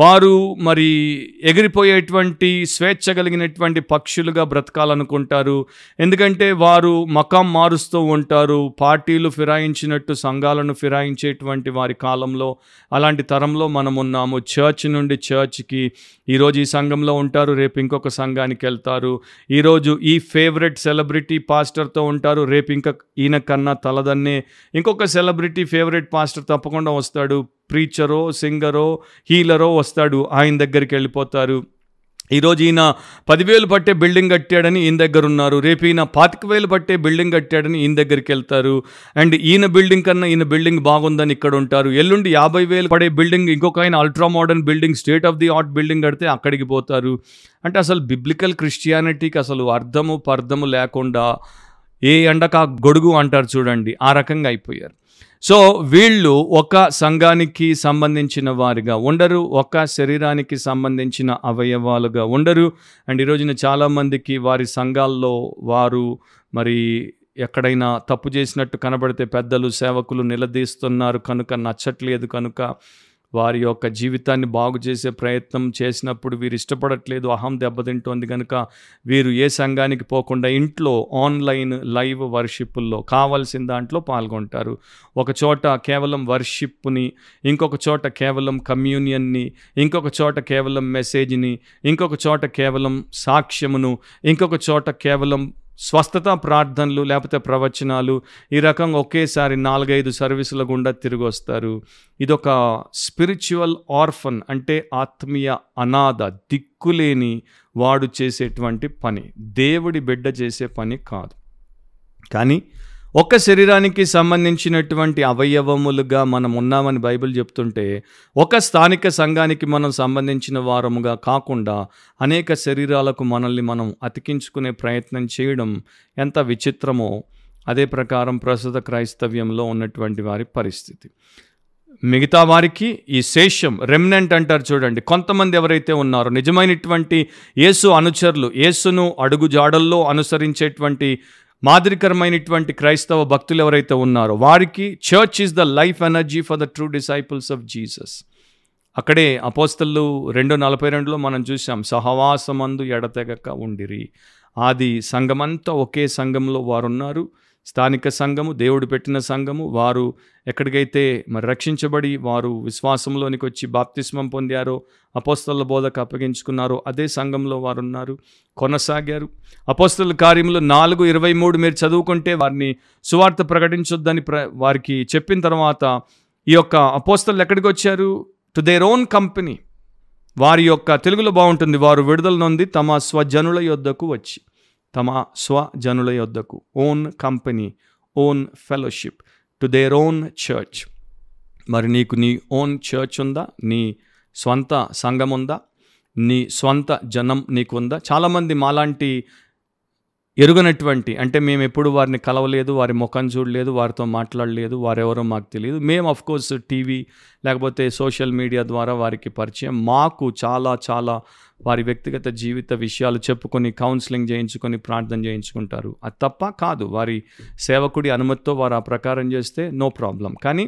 వారు మరి ఎగిరిపోయేటువంటి స్వేచ్ఛ కలిగినటువంటి పక్షులుగా బ్రతకాలనుకుంటారు ఎందుకంటే వారు మకాం మారుస్తూ ఉంటారు పార్టీలు ఫిరాయించినట్టు సంఘాలను ఫిరాయించేటువంటి వారి కాలంలో అలాంటి తరంలో మనం ఉన్నాము చర్చ్ నుండి చర్చ్కి ఈరోజు ఈ సంఘంలో ఉంటారు రేపు ఇంకొక సంఘానికి వెళ్తారు ఈరోజు ఈ ఫేవరెట్ సెలబ్రిటీ పాస్టర్తో ఉంటారు రేపు ఇంకా ఈయన కన్నా తలదన్నే ఇంకొక సెలబ్రిటీ ఫేవరెట్ పాస్టర్ తప్పకుండా వస్తాడు ప్రీచరో సింగరో హీలరో వస్తాడు ఆయన దగ్గరికి వెళ్ళిపోతారు ఈరోజు ఈయన పదివేలు పట్టే బిల్డింగ్ కట్టాడని ఈయన దగ్గర ఉన్నారు రేపు ఈయన పాతిక వేలు పట్టే బిల్డింగ్ కట్టాడని ఈయన దగ్గరికి వెళ్తారు అండ్ ఈయన బిల్డింగ్ కన్నా ఈయన బిల్డింగ్ బాగుందని ఇక్కడ ఉంటారు ఎల్లుండి యాభై వేలు పడే బిల్డింగ్ ఇంకొక ఆయన ultra modern building state of the art building కడితే అక్కడికి పోతారు అంటే అసలు బిబ్లికల్ క్రిస్టియానిటీకి అసలు అర్థము పర్థము లేకుండా ఏ ఎండక గొడుగు అంటారు చూడండి ఆ రకంగా అయిపోయారు సో వీళ్ళు ఒక సంఘానికి సంబంధించిన వారిగా ఉండరు ఒక శరీరానికి సంబంధించిన అవయవాలుగా ఉండరు అండ్ ఈరోజున చాలామందికి వారి సంఘాల్లో వారు మరి ఎక్కడైనా తప్పు చేసినట్టు కనబడితే పెద్దలు సేవకులు నిలదీస్తున్నారు కనుక నచ్చట్లేదు కనుక వారి యొక్క జీవితాన్ని బాగు చేసే ప్రయత్నం చేసినప్పుడు వీరు ఇష్టపడట్లేదు అహం దెబ్బతింటోంది కనుక వీరు ఏ సంఘానికి పోకుండా ఇంట్లో ఆన్లైన్ లైవ్ వర్షిప్పుల్లో కావాల్సిన దాంట్లో పాల్గొంటారు ఒక చోట కేవలం వర్షిప్ని ఇంకొక చోట కేవలం కమ్యూనియన్ని ఇంకొక చోట కేవలం మెసేజ్ని ఇంకొక చోట కేవలం సాక్ష్యమును ఇంకొక చోట కేవలం స్వస్థత ప్రార్థనలు లేకపోతే ప్రవచనాలు ఈ రకంగా ఒకేసారి నాలుగైదు సర్వీసుల గుండా తిరిగి వస్తారు ఇదొక స్పిరిచువల్ ఆర్ఫన్ అంటే ఆత్మీయ అనాథ దిక్కులేని వాడు చేసేటువంటి పని దేవుడి బిడ్డ చేసే పని కాదు కానీ ఒక్క శరీరానికి సంబంధించినటువంటి అవయవములుగా మనం ఉన్నామని బైబిల్ చెప్తుంటే ఒక స్థానిక సంఘానికి మనం సంబంధించిన వారముగా కాకుండా అనేక శరీరాలకు మనల్ని మనం అతికించుకునే ప్రయత్నం చేయడం ఎంత విచిత్రమో అదే ప్రకారం ప్రస్తుత క్రైస్తవ్యంలో ఉన్నటువంటి వారి పరిస్థితి మిగతా వారికి ఈ శేషం రెమినెంట్ అంటారు చూడండి కొంతమంది ఎవరైతే ఉన్నారో నిజమైనటువంటి యేసు అనుచరులు యేసును అడుగు జాడల్లో అనుసరించేటువంటి మాదిరికరమైనటువంటి క్రైస్తవ భక్తులు ఎవరైతే ఉన్నారో వారికి church is the life energy for the true disciples of Jesus అక్కడే అపోస్తలు రెండు నలభై రెండులో మనం చూసాం సహవాసమందు ఎడతెగక ఉండిరి ఆది సంఘమంతా ఒకే సంఘంలో వారున్నారు స్థానిక సంఘము దేవుడు పెట్టిన సంఘము వారు ఎక్కడికైతే మరి రక్షించబడి వారు విశ్వాసంలోనికి వచ్చి బాప్తిస్మం పొందారో అపోస్తల బోధకు అప్పగించుకున్నారో అదే సంఘంలో వారు ఉన్నారు కొనసాగారు అపోస్తల కార్యంలో నాలుగు ఇరవై మూడు మీరు చదువుకుంటే వారిని సువార్త ప్రకటించొద్దని ప్ర వారికి చెప్పిన తర్వాత ఈ యొక్క అపోస్తలు ఎక్కడికి వచ్చారు టు దేర్ ఓన్ కంపెనీ వారి యొక్క తెలుగులో బాగుంటుంది వారు విడుదల నొంది తమ స్వజనుల యొద్దకు వచ్చి తమ స్వజనుల యొద్దకు own company own fellowship to their own church మరి నీకు నీ ఓన్ చర్చ్ ఉందా నీ స్వంత సంఘం ఉందా నీ స్వంత జనం నీకు ఉందా చాలామంది మాలాంటి ఎరుగనటువంటి అంటే మేము ఎప్పుడు వారిని కలవలేదు వారి ముఖం చూడలేదు వారితో మాట్లాడలేదు వారెవరో మాకు తెలియదు మేము అఫ్ కోర్స్ టీవీ లేకపోతే సోషల్ మీడియా ద్వారా వారికి పరిచయం మాకు చాలా చాలా వారి వ్యక్తిగత జీవిత విషయాలు చెప్పుకొని కౌన్సిలింగ్ చేయించుకొని ప్రార్థన చేయించుకుంటారు అది తప్ప కాదు వారి సేవకుడి అనుమతితో వారు ఆ ప్రకారం చేస్తే నో ప్రాబ్లం కానీ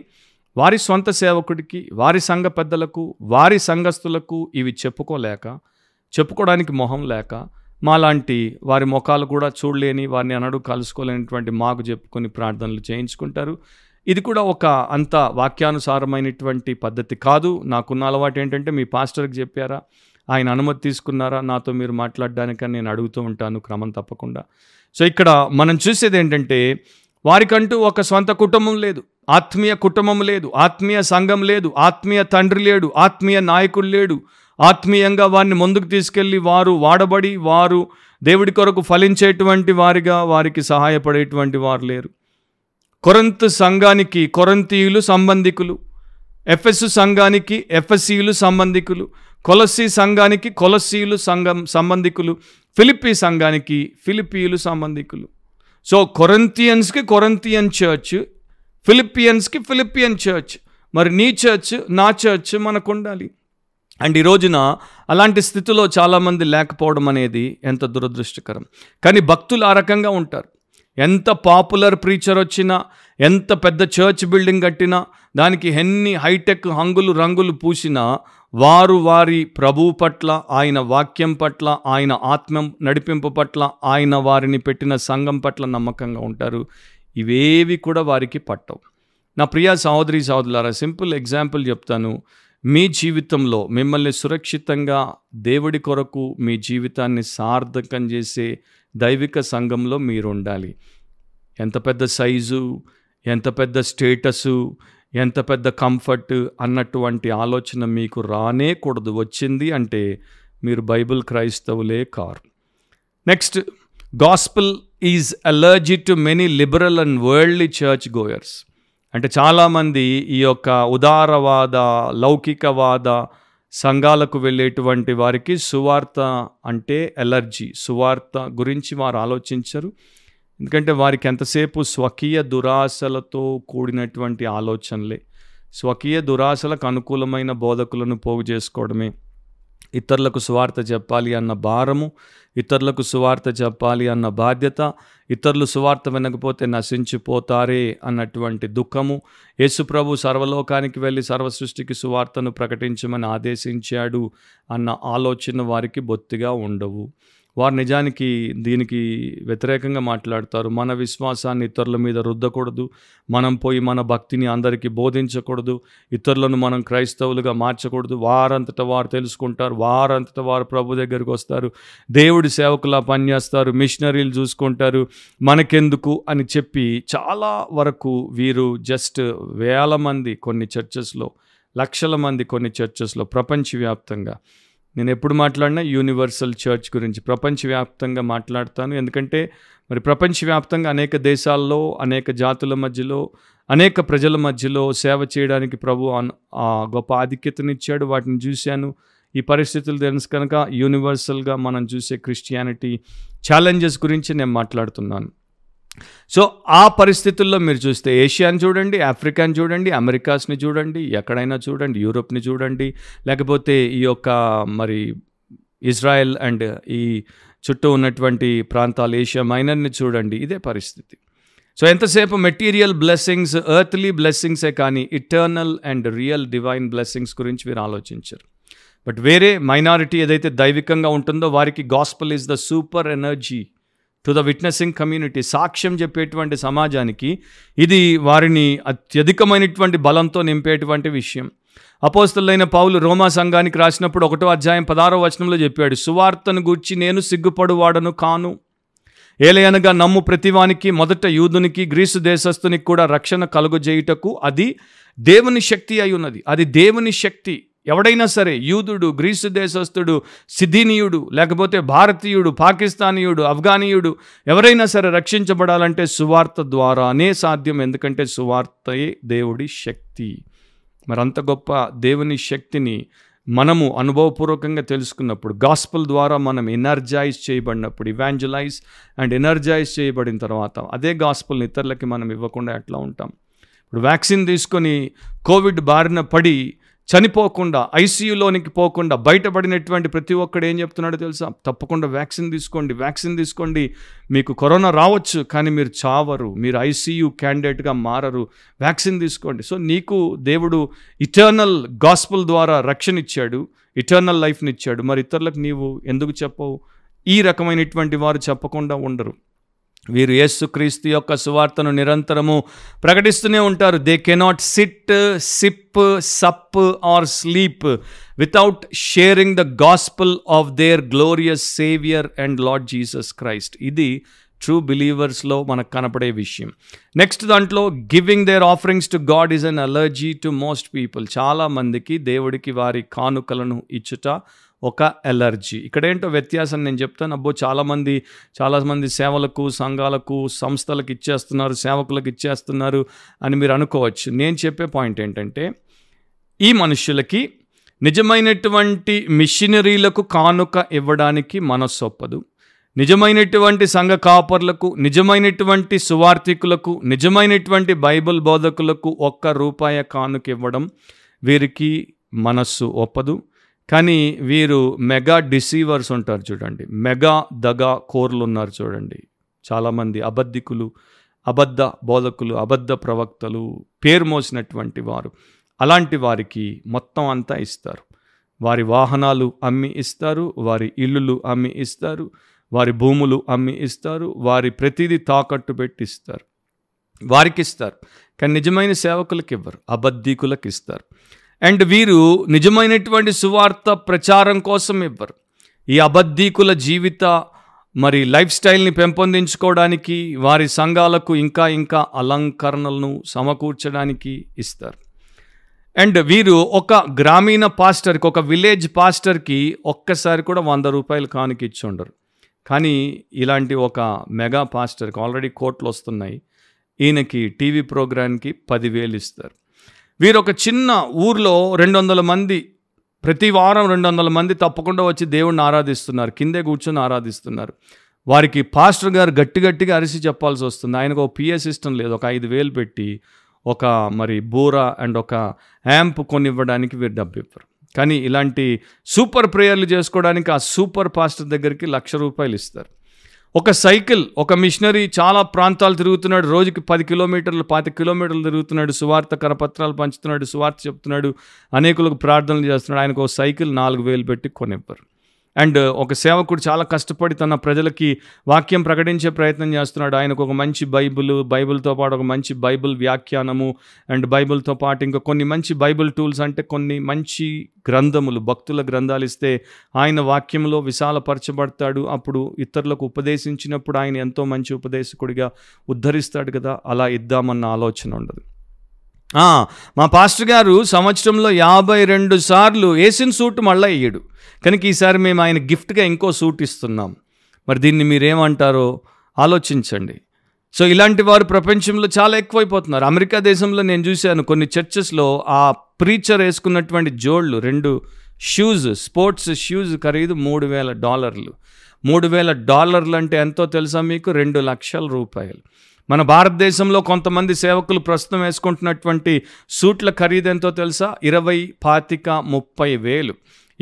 వారి సొంత సేవకుడికి వారి సంఘ పెద్దలకు వారి సంఘస్థులకు ఇవి చెప్పుకోలేక చెప్పుకోవడానికి మొహం లేక మాలాంటి వారి ముఖాలు కూడా చూడలేని వారిని అనడు కలుసుకోలేనటువంటి మాకు చెప్పుకొని ప్రార్థనలు చేయించుకుంటారు ఇది కూడా ఒక అంత వాక్యానుసారమైనటువంటి పద్ధతి కాదు నాకున్న అలవాటు ఏంటంటే మీ పాస్టర్కి చెప్పారా ఆయన అనుమతి తీసుకున్నారా నాతో మీరు మాట్లాడడానికి నేను అడుగుతూ ఉంటాను క్రమం తప్పకుండా సో ఇక్కడ మనం చూసేది ఏంటంటే వారికంటూ ఒక స్వంత కుటుంబం లేదు ఆత్మీయ కుటుంబం లేదు ఆత్మీయ సంఘం లేదు ఆత్మీయ తండ్రి లేడు ఆత్మీయ నాయకుడు లేడు ఆత్మీయంగా వారిని ముందుకు తీసుకెళ్ళి వారు వాడబడి వారు దేవుడి కొరకు ఫలించేటువంటి వారిగా వారికి సహాయపడేటువంటి వారు లేరు కొరంత సంఘానికి కొరంతీయులు సంబంధికులు ఎఫ్ఎస్ సంఘానికి ఎఫ్ఎస్సీలు సంబంధికులు కొలసీ సంఘానికి కొలసీలు సంఘం సంబంధికులు ఫిలిపీ సంఘానికి ఫిలిపీలు సంబంధికులు సో కొరంతియన్స్కి కొరంతియన్ చర్చ్ ఫిలిపియన్స్కి ఫిలిపియన్ చర్చ్ మరి నీ చర్చ్ నా చర్చ్ మనకు ఉండాలి అండ్ ఈ రోజున అలాంటి స్థితిలో చాలామంది లేకపోవడం అనేది ఎంత దురదృష్టకరం కానీ భక్తులు ఆ రకంగా ఉంటారు ఎంత పాపులర్ ప్రీచర్ వచ్చినా ఎంత పెద్ద చర్చ్ బిల్డింగ్ కట్టినా దానికి ఎన్ని హైటెక్ హంగులు రంగులు పూసినా వారు వారి ప్రభు పట్ల ఆయన వాక్యం పట్ల ఆయన ఆత్మ నడిపింపు పట్ల ఆయన వారిని పెట్టిన సంఘం పట్ల నమ్మకంగా ఉంటారు ఇవేవి కూడా వారికి పట్టవు నా ప్రియా సహోదరి సహోదరులారా సింపుల్ ఎగ్జాంపుల్ చెప్తాను మీ జీవితంలో మిమ్మల్ని సురక్షితంగా దేవుడి కొరకు మీ జీవితాన్ని సార్థకం చేసే దైవిక సంఘంలో మీరు ఉండాలి ఎంత పెద్ద సైజు ఎంత పెద్ద స్టేటసు ఎంత పెద్ద కంఫర్ట్ అన్నటువంటి ఆలోచన మీకు రానే కూడదు వచ్చింది అంటే మీరు బైబిల్ క్రైస్తవులే కారు next gospel is allergy to many liberal and worldly church goers అంటే చాలామంది ఈ యొక్క ఉదారవాద లౌకికవాద సంఘాలకు వెళ్ళేటువంటి వారికి సువార్త అంటే ఎలర్జీ సువార్త గురించి వారు ఆలోచించరు ఎందుకంటే వారికి ఎంతసేపు స్వకీయ దురాశలతో కూడినటువంటి ఆలోచనలే స్వకీయ దురాశలకు అనుకూలమైన బోధకులను పోగు చేసుకోవడమే ఇతరులకు సువార్త చెప్పాలి అన్న భారము ఇతరులకు సువార్త చెప్పాలి అన్న బాధ్యత ఇతరులు సువార్త వినకపోతే నశించిపోతారే అన్నటువంటి దుఃఖము యేసుప్రభు సర్వలోకానికి వెళ్ళి సర్వసృష్టికి సువార్తను ప్రకటించమని ఆదేశించాడు అన్న ఆలోచన వారికి బొత్తిగా ఉండవు వారు నిజానికి దీనికి వ్యతిరేకంగా మాట్లాడతారు మన విశ్వాసాన్ని ఇతరుల మీద రుద్దకూడదు మనం పోయి మన భక్తిని అందరికీ బోధించకూడదు ఇతరులను మనం క్రైస్తవులుగా మార్చకూడదు వారంతట వారు తెలుసుకుంటారు వారంతట వారు ప్రభు దగ్గరికి వస్తారు దేవుడి సేవకులా పనిచేస్తారు మిషనరీలు చూసుకుంటారు మనకెందుకు అని చెప్పి చాలా వరకు వీరు జస్ట్ వేల మంది కొన్ని చర్చెస్లో లక్షల మంది కొన్ని చర్చెస్లో ప్రపంచవ్యాప్తంగా నేను ఎప్పుడు మాట్లాడినా యూనివర్సల్ చర్చ్ గురించి ప్రపంచవ్యాప్తంగా మాట్లాడతాను ఎందుకంటే మరి ప్రపంచవ్యాప్తంగా అనేక దేశాల్లో అనేక జాతుల మధ్యలో అనేక ప్రజల మధ్యలో సేవ చేయడానికి ప్రభు ఆ గొప్ప ఆధిక్యతనిచ్చాడు వాటిని చూశాను ఈ పరిస్థితులు తెలుసు కనుక యూనివర్సల్గా మనం చూసే క్రిస్టియానిటీ ఛాలెంజెస్ గురించి నేను మాట్లాడుతున్నాను సో ఆ పరిస్థితుల్లో మీరు చూస్తే ఏషియాని చూడండి ఆఫ్రికాని చూడండి అమెరికాస్ని చూడండి ఎక్కడైనా చూడండి యూరోప్ని చూడండి లేకపోతే ఈ యొక్క మరి ఇజ్రాయెల్ అండ్ ఈ చుట్టూ ఉన్నటువంటి ప్రాంతాలు ఏషియా మైనర్ని చూడండి ఇదే పరిస్థితి సో ఎంతసేపు మెటీరియల్ బ్లెస్సింగ్స్ ఎర్త్లీ బ్లెస్సింగ్సే కానీ eternal and real divine blessings గురించి మీరు ఆలోచించరు బట్ వేరే మైనారిటీ ఏదైతే దైవికంగా ఉంటుందో వారికి gospel is the super energy to the witnessing community సాక్ష్యం చెప్పేటువంటి సమాజానికి ఇది వారిని అత్యధికమైనటువంటి బలంతో నింపేటువంటి విషయం అపోస్తులైన పౌలు రోమా సంఘానికి రాసినప్పుడు ఒకటో అధ్యాయం పదారో వచనంలో చెప్పాడు సువార్తను గూర్చి నేను సిగ్గుపడువాడను కాను ఏలయనగా నమ్ము ప్రతివానికి మొదట యూదునికి గ్రీసు దేశస్థునికి కూడా రక్షణ కలుగజేయుటకు అది దేవుని శక్తి అయి ఉన్నది అది దేవుని శక్తి ఎవడైనా సరే యూదుడు గ్రీసు దేశస్థుడు సిద్ధినీయుడు లేకపోతే భారతీయుడు పాకిస్తానీయుడు అఫ్ఘానీయుడు ఎవరైనా సరే రక్షించబడాలంటే సువార్త ద్వారానే సాధ్యం ఎందుకంటే సువార్తయే దేవుడి శక్తి మరి అంత గొప్ప దేవుని శక్తిని మనము అనుభవపూర్వకంగా తెలుసుకున్నప్పుడు గాస్పల్ ద్వారా మనం ఎనర్జైజ్ చేయబడినప్పుడు ఇవాంజలైజ్ అండ్ ఎనర్జైజ్ చేయబడిన తర్వాత అదే గాస్పల్ని ఇతరులకి మనం ఇవ్వకుండా ఎట్లా ఉంటాం ఇప్పుడు వ్యాక్సిన్ తీసుకొని కోవిడ్ బారిన పడి చనిపోకుండా ఐసీయూలోనికి పోకుండా బయటపడినటువంటి ప్రతి ఒక్కడు ఏం చెప్తున్నాడో తెలుసా తప్పకుండా వ్యాక్సిన్ తీసుకోండి వ్యాక్సిన్ తీసుకోండి మీకు కరోనా రావచ్చు కానీ మీరు చావరు మీరు ఐసీయూ క్యాండిడేట్గా మారరు వ్యాక్సిన్ తీసుకోండి సో నీకు దేవుడు ఇటర్నల్ గాస్పుల్ ద్వారా రక్షణ ఇచ్చాడు ఇటర్నల్ లైఫ్ని ఇచ్చాడు మరి ఇతరులకు నీవు ఎందుకు చెప్పవు ఈ రకమైనటువంటి వారు చెప్పకుండా ఉండరు వీరు యేసుక్రీస్తు యొక్క సువార్తను నిరంతరము ప్రకటిస్తూనే ఉంటారు they cannot sit sip sup or sleep without sharing the gospel of their glorious saviour and Lord Jesus Christ ఇది ట్రూ బిలీవర్స్లో మనకు కనపడే విషయం నెక్స్ట్ దాంట్లో giving their offerings to God is an allergy to most people చాలామందికి దేవుడికి వారి కానుకలను ఇచ్చుట ఒక ఎలర్జీ ఇక్కడ ఏంటో వ్యత్యాసం నేను చెప్తాను అబ్బో చాలామంది చాలామంది సేవలకు సంఘాలకు సంస్థలకు ఇచ్చేస్తున్నారు సేవకులకు ఇచ్చేస్తున్నారు అని మీరు అనుకోవచ్చు నేను చెప్పే పాయింట్ ఏంటంటే ఈ మనుషులకి నిజమైనటువంటి మిషనరీలకు కానుక ఇవ్వడానికి మనస్సొప్పదు నిజమైనటువంటి సంఘ కాపర్లకు నిజమైనటువంటి సువార్థికులకు నిజమైనటువంటి బైబిల్ బోధకులకు ఒక్క రూపాయి కానుక ఇవ్వడం వీరికి మనస్సు ఒప్పదు కానీ వీరు మెగా డిసీవర్స్ ఉంటారు చూడండి మెగా దగా కోర్లు ఉన్నారు చూడండి చాలామంది అబద్ధికులు అబద్ధ బోధకులు అబద్ధ ప్రవక్తలు పేరు మోసినటువంటి వారు అలాంటి వారికి మొత్తం అంతా ఇస్తారు వారి వాహనాలు అమ్మి ఇస్తారు వారి ఇల్లులు అమ్మి ఇస్తారు వారి భూములు అమ్మి ఇస్తారు వారి ప్రతిదీ తాకట్టు పెట్టి ఇస్తారు వారికి ఇస్తారు కానీ నిజమైన సేవకులకు ఇవ్వరు అబద్ధికులకు ఇస్తారు అండ్ వీరు నిజమైనటువంటి సువార్త ప్రచారం కోసం ఇవ్వరు ఈ అబద్ధీకుల జీవిత మరి లైఫ్ స్టైల్ని పెంపొందించుకోవడానికి వారి సంఘాలకు ఇంకా ఇంకా అలంకరణలను సమకూర్చడానికి ఇస్తారు అండ్ వీరు ఒక గ్రామీణ పాస్టర్కి ఒక విలేజ్ పాస్టర్కి ఒక్కసారి కూడా వంద రూపాయలు కానుక ఇచ్చి ఉండరు కానీ ఇలాంటి ఒక మెగా పాస్టర్కి ఆల్రెడీ కోట్లు వస్తున్నాయి ఈయనకి టీవీ ప్రోగ్రాంకి పదివేలు ఇస్తారు వీరు ఒక చిన్న ఊర్లో రెండు వందల మంది ప్రతి వారం రెండు వందల మంది తప్పకుండా వచ్చి దేవుణ్ణి ఆరాధిస్తున్నారు కిందే కూర్చొని ఆరాధిస్తున్నారు వారికి పాస్టర్ గారు గట్టి గట్టిగా అరిసి చెప్పాల్సి వస్తుంది ఆయనకు ఒక పిఏ సిస్టమ్ లేదు ఒక ఐదు వేలు పెట్టి ఒక మరి బూర అండ్ ఒక యాంప్ కొనివ్వడానికి వీరు డబ్బు ఇవ్వరు కానీ ఇలాంటి సూపర్ ప్రేయర్లు చేసుకోవడానికి ఆ సూపర్ పాస్టర్ దగ్గరికి లక్ష రూపాయలు ఇస్తారు ఒక సైకిల్ ఒక మిషనరీ చాలా ప్రాంతాలు తిరుగుతున్నాడు రోజుకి పది కిలోమీటర్లు పాతి కిలోమీటర్లు తిరుగుతున్నాడు సువార్త కరపత్రాలు పంచుతున్నాడు సువార్త చెప్తున్నాడు అనేకులకు ప్రార్థనలు చేస్తున్నాడు ఆయనకు ఒక సైకిల్ నాలుగు వేలు పెట్టి కొనివ్వరు అండ్ ఒక సేవకుడు చాలా కష్టపడి తన ప్రజలకి వాక్యం ప్రకటించే ప్రయత్నం చేస్తున్నాడు ఆయనకు ఒక మంచి బైబుల్ బైబిల్తో పాటు ఒక మంచి బైబిల్ వ్యాఖ్యానము అండ్ బైబిల్తో పాటు ఇంకా కొన్ని మంచి బైబిల్ టూల్స్ అంటే కొన్ని మంచి గ్రంథములు భక్తుల గ్రంథాలు ఇస్తే ఆయన వాక్యంలో విశాలపరచబడతాడు అప్పుడు ఇతరులకు ఉపదేశించినప్పుడు ఆయన ఎంతో మంచి ఉపదేశకుడిగా ఉద్ధరిస్తాడు కదా అలా ఇద్దామన్న ఆలోచన ఉండదు మా పాస్టర్ గారు సంవత్సరంలో యాభై రెండు సార్లు వేసిన సూట్ మళ్ళీ ఇయ్యడు కనుక ఈసారి మేము ఆయన గిఫ్ట్గా ఇంకో సూట్ ఇస్తున్నాం మరి దీన్ని మీరేమంటారో ఆలోచించండి సో ఇలాంటి వారు ప్రపంచంలో చాలా ఎక్కువైపోతున్నారు అమెరికా దేశంలో నేను చూశాను కొన్ని చర్చెస్లో ఆ ప్రీచర్ వేసుకున్నటువంటి జోళ్ళు రెండు షూస్ స్పోర్ట్స్ షూస్ ఖరీదు మూడు వేల డాలర్లు మూడు వేల డాలర్లు అంటే ఎంతో తెలుసా మీకు రెండు లక్షల రూపాయలు మన భారతదేశంలో కొంతమంది సేవకులు ప్రస్తుతం వేసుకుంటున్నటువంటి సూట్ల ఖరీదెంతో తెలుసా ఇరవై పాతిక ముప్పై వేలు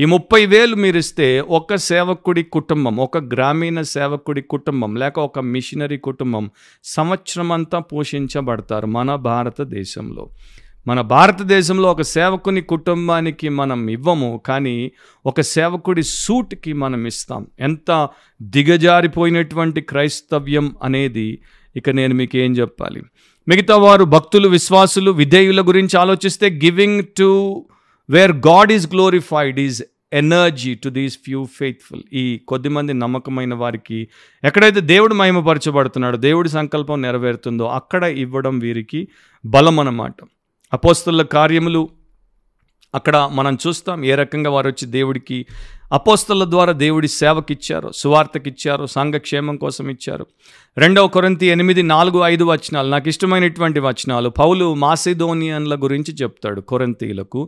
ఈ ముప్పై వేలు మీరు ఇస్తే ఒక సేవకుడి కుటుంబం ఒక గ్రామీణ సేవకుడి కుటుంబం లేక ఒక మిషనరీ కుటుంబం సంవత్సరం అంతా పోషించబడతారు మన భారతదేశంలో మన భారతదేశంలో ఒక సేవకుని కుటుంబానికి మనం ఇవ్వము కానీ ఒక సేవకుడి సూట్కి మనం ఇస్తాం ఎంత దిగజారిపోయినటువంటి క్రైస్తవ్యం అనేది ఇక నేను మీకు ఏం చెప్పాలి మిగతా వారు భక్తులు విశ్వాసులు విధేయుల గురించి ఆలోచిస్తే giving to where God is glorified is energy to these few faithful ఈ కొద్దిమంది నమ్మకమైన వారికి ఎక్కడైతే దేవుడు మహిమపరచబడుతున్నాడో దేవుడి సంకల్పం నెరవేరుతుందో అక్కడ ఇవ్వడం వీరికి బలం అన్నమాట అపోస్తుల కార్యములు అక్కడ మనం చూస్తాం ఏ రకంగా వారు వచ్చి దేవుడికి అపోస్తల ద్వారా దేవుడి సేవకిచ్చారు సువార్తకిచ్చారు సువార్తకి ఇచ్చారు సంఘక్షేమం కోసం ఇచ్చారు రెండవ కొరంతి ఎనిమిది నాలుగు ఐదు వచనాలు నాకు ఇష్టమైనటువంటి వచనాలు పౌలు మాసిదోనియన్ల గురించి చెప్తాడు కొరంతీలకు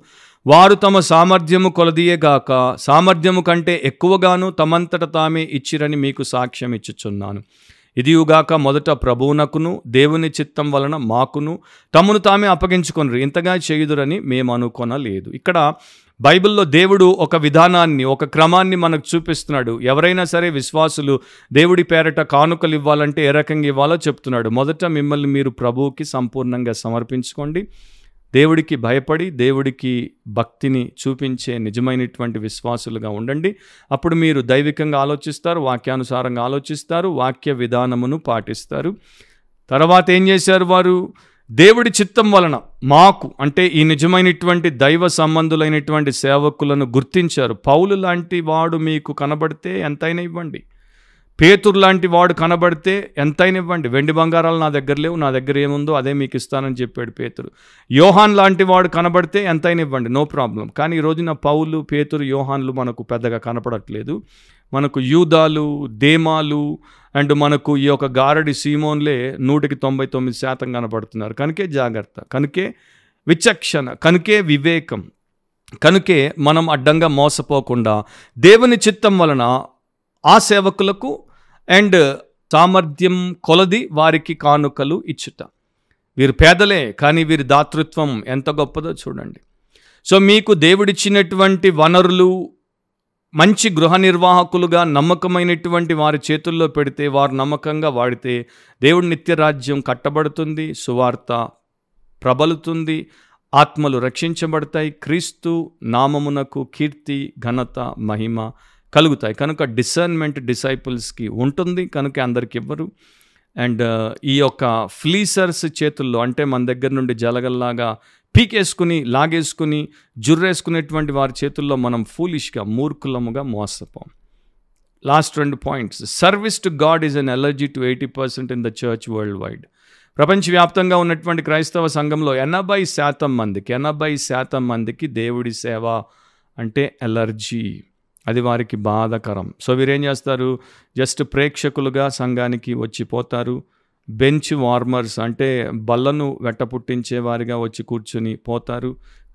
వారు తమ సామర్థ్యము కొలదీయగాక సామర్థ్యము కంటే ఎక్కువగాను తమంతట తామే ఇచ్చిరని మీకు సాక్ష్యం ఇచ్చుచున్నాను ఇదియుగాక మొదట ప్రభువునకును దేవుని చిత్తం వలన మాకును తమను తామే అప్పగించుకొనరు ఇంతగా చేయుదురని మేము అనుకోనలేదు ఇక్కడ బైబిల్లో దేవుడు ఒక విధానాన్ని ఒక క్రమాన్ని మనకు చూపిస్తున్నాడు ఎవరైనా సరే విశ్వాసులు దేవుడి పేరట కానుకలు ఇవ్వాలంటే ఏ రకంగా ఇవ్వాలో చెప్తున్నాడు మొదట మిమ్మల్ని మీరు ప్రభువుకి సంపూర్ణంగా సమర్పించుకోండి దేవుడికి భయపడి దేవుడికి భక్తిని చూపించే నిజమైనటువంటి విశ్వాసులుగా ఉండండి అప్పుడు మీరు దైవికంగా ఆలోచిస్తారు వాక్యానుసారంగా ఆలోచిస్తారు వాక్య విధానమును పాటిస్తారు తర్వాత ఏం చేశారు వారు దేవుడి చిత్తం వలన మాకు అంటే ఈ నిజమైనటువంటి దైవ సంబంధులైనటువంటి సేవకులను గుర్తించారు పౌలు లాంటి వాడు మీకు కనబడితే ఎంతైనా ఇవ్వండి పేతురు లాంటి వాడు కనబడితే ఇవ్వండి వెండి బంగారాలు నా దగ్గర లేవు నా దగ్గర ఏముందో అదే మీకు ఇస్తానని చెప్పాడు పేతురు యోహాన్ లాంటి వాడు కనబడితే ఇవ్వండి నో ప్రాబ్లం కానీ ఈ రోజున పౌలు పేతురు యోహాన్లు మనకు పెద్దగా కనపడట్లేదు మనకు యూదాలు దేమాలు అండ్ మనకు ఈ యొక్క గారడి సీమోన్లే నూటికి తొంభై తొమ్మిది శాతం కనబడుతున్నారు కనుకే జాగ్రత్త కనుకే విచక్షణ కనుకే వివేకం కనుకే మనం అడ్డంగా మోసపోకుండా దేవుని చిత్తం వలన ఆ సేవకులకు అండ్ సామర్థ్యం కొలది వారికి కానుకలు ఇచ్చుట వీరు పేదలే కానీ వీరి దాతృత్వం ఎంత గొప్పదో చూడండి సో మీకు దేవుడిచ్చినటువంటి వనరులు మంచి గృహ నిర్వాహకులుగా నమ్మకమైనటువంటి వారి చేతుల్లో పెడితే వారు నమ్మకంగా వాడితే దేవుడి నిత్యరాజ్యం కట్టబడుతుంది సువార్త ప్రబలుతుంది ఆత్మలు రక్షించబడతాయి క్రీస్తు నామమునకు కీర్తి ఘనత మహిమ కలుగుతాయి కనుక డిసర్న్మెంట్ డిసైపుల్స్కి ఉంటుంది కనుక అందరికి ఇవ్వరు అండ్ uh, ఈ యొక్క ఫ్లీసర్స్ చేతుల్లో అంటే మన దగ్గర నుండి జలగల్లాగా పీకేసుకుని లాగేసుకుని జుర్రేసుకునేటువంటి వారి చేతుల్లో మనం ఫూలిష్గా మూర్ఖులముగా మోసపోం లాస్ట్ రెండు points service to God is an allergy to eighty percent in the church worldwide ప్రపంచవ్యాప్తంగా ఉన్నటువంటి క్రైస్తవ సంఘంలో ఎనభై శాతం మందికి ఎనభై శాతం మందికి దేవుడి సేవ అంటే ఎలర్జీ అది వారికి బాధకరం సో వీరేం చేస్తారు జస్ట్ ప్రేక్షకులుగా సంఘానికి వచ్చిపోతారు బెంచ్ వార్మర్స్ అంటే బల్లను వారిగా వచ్చి కూర్చుని పోతారు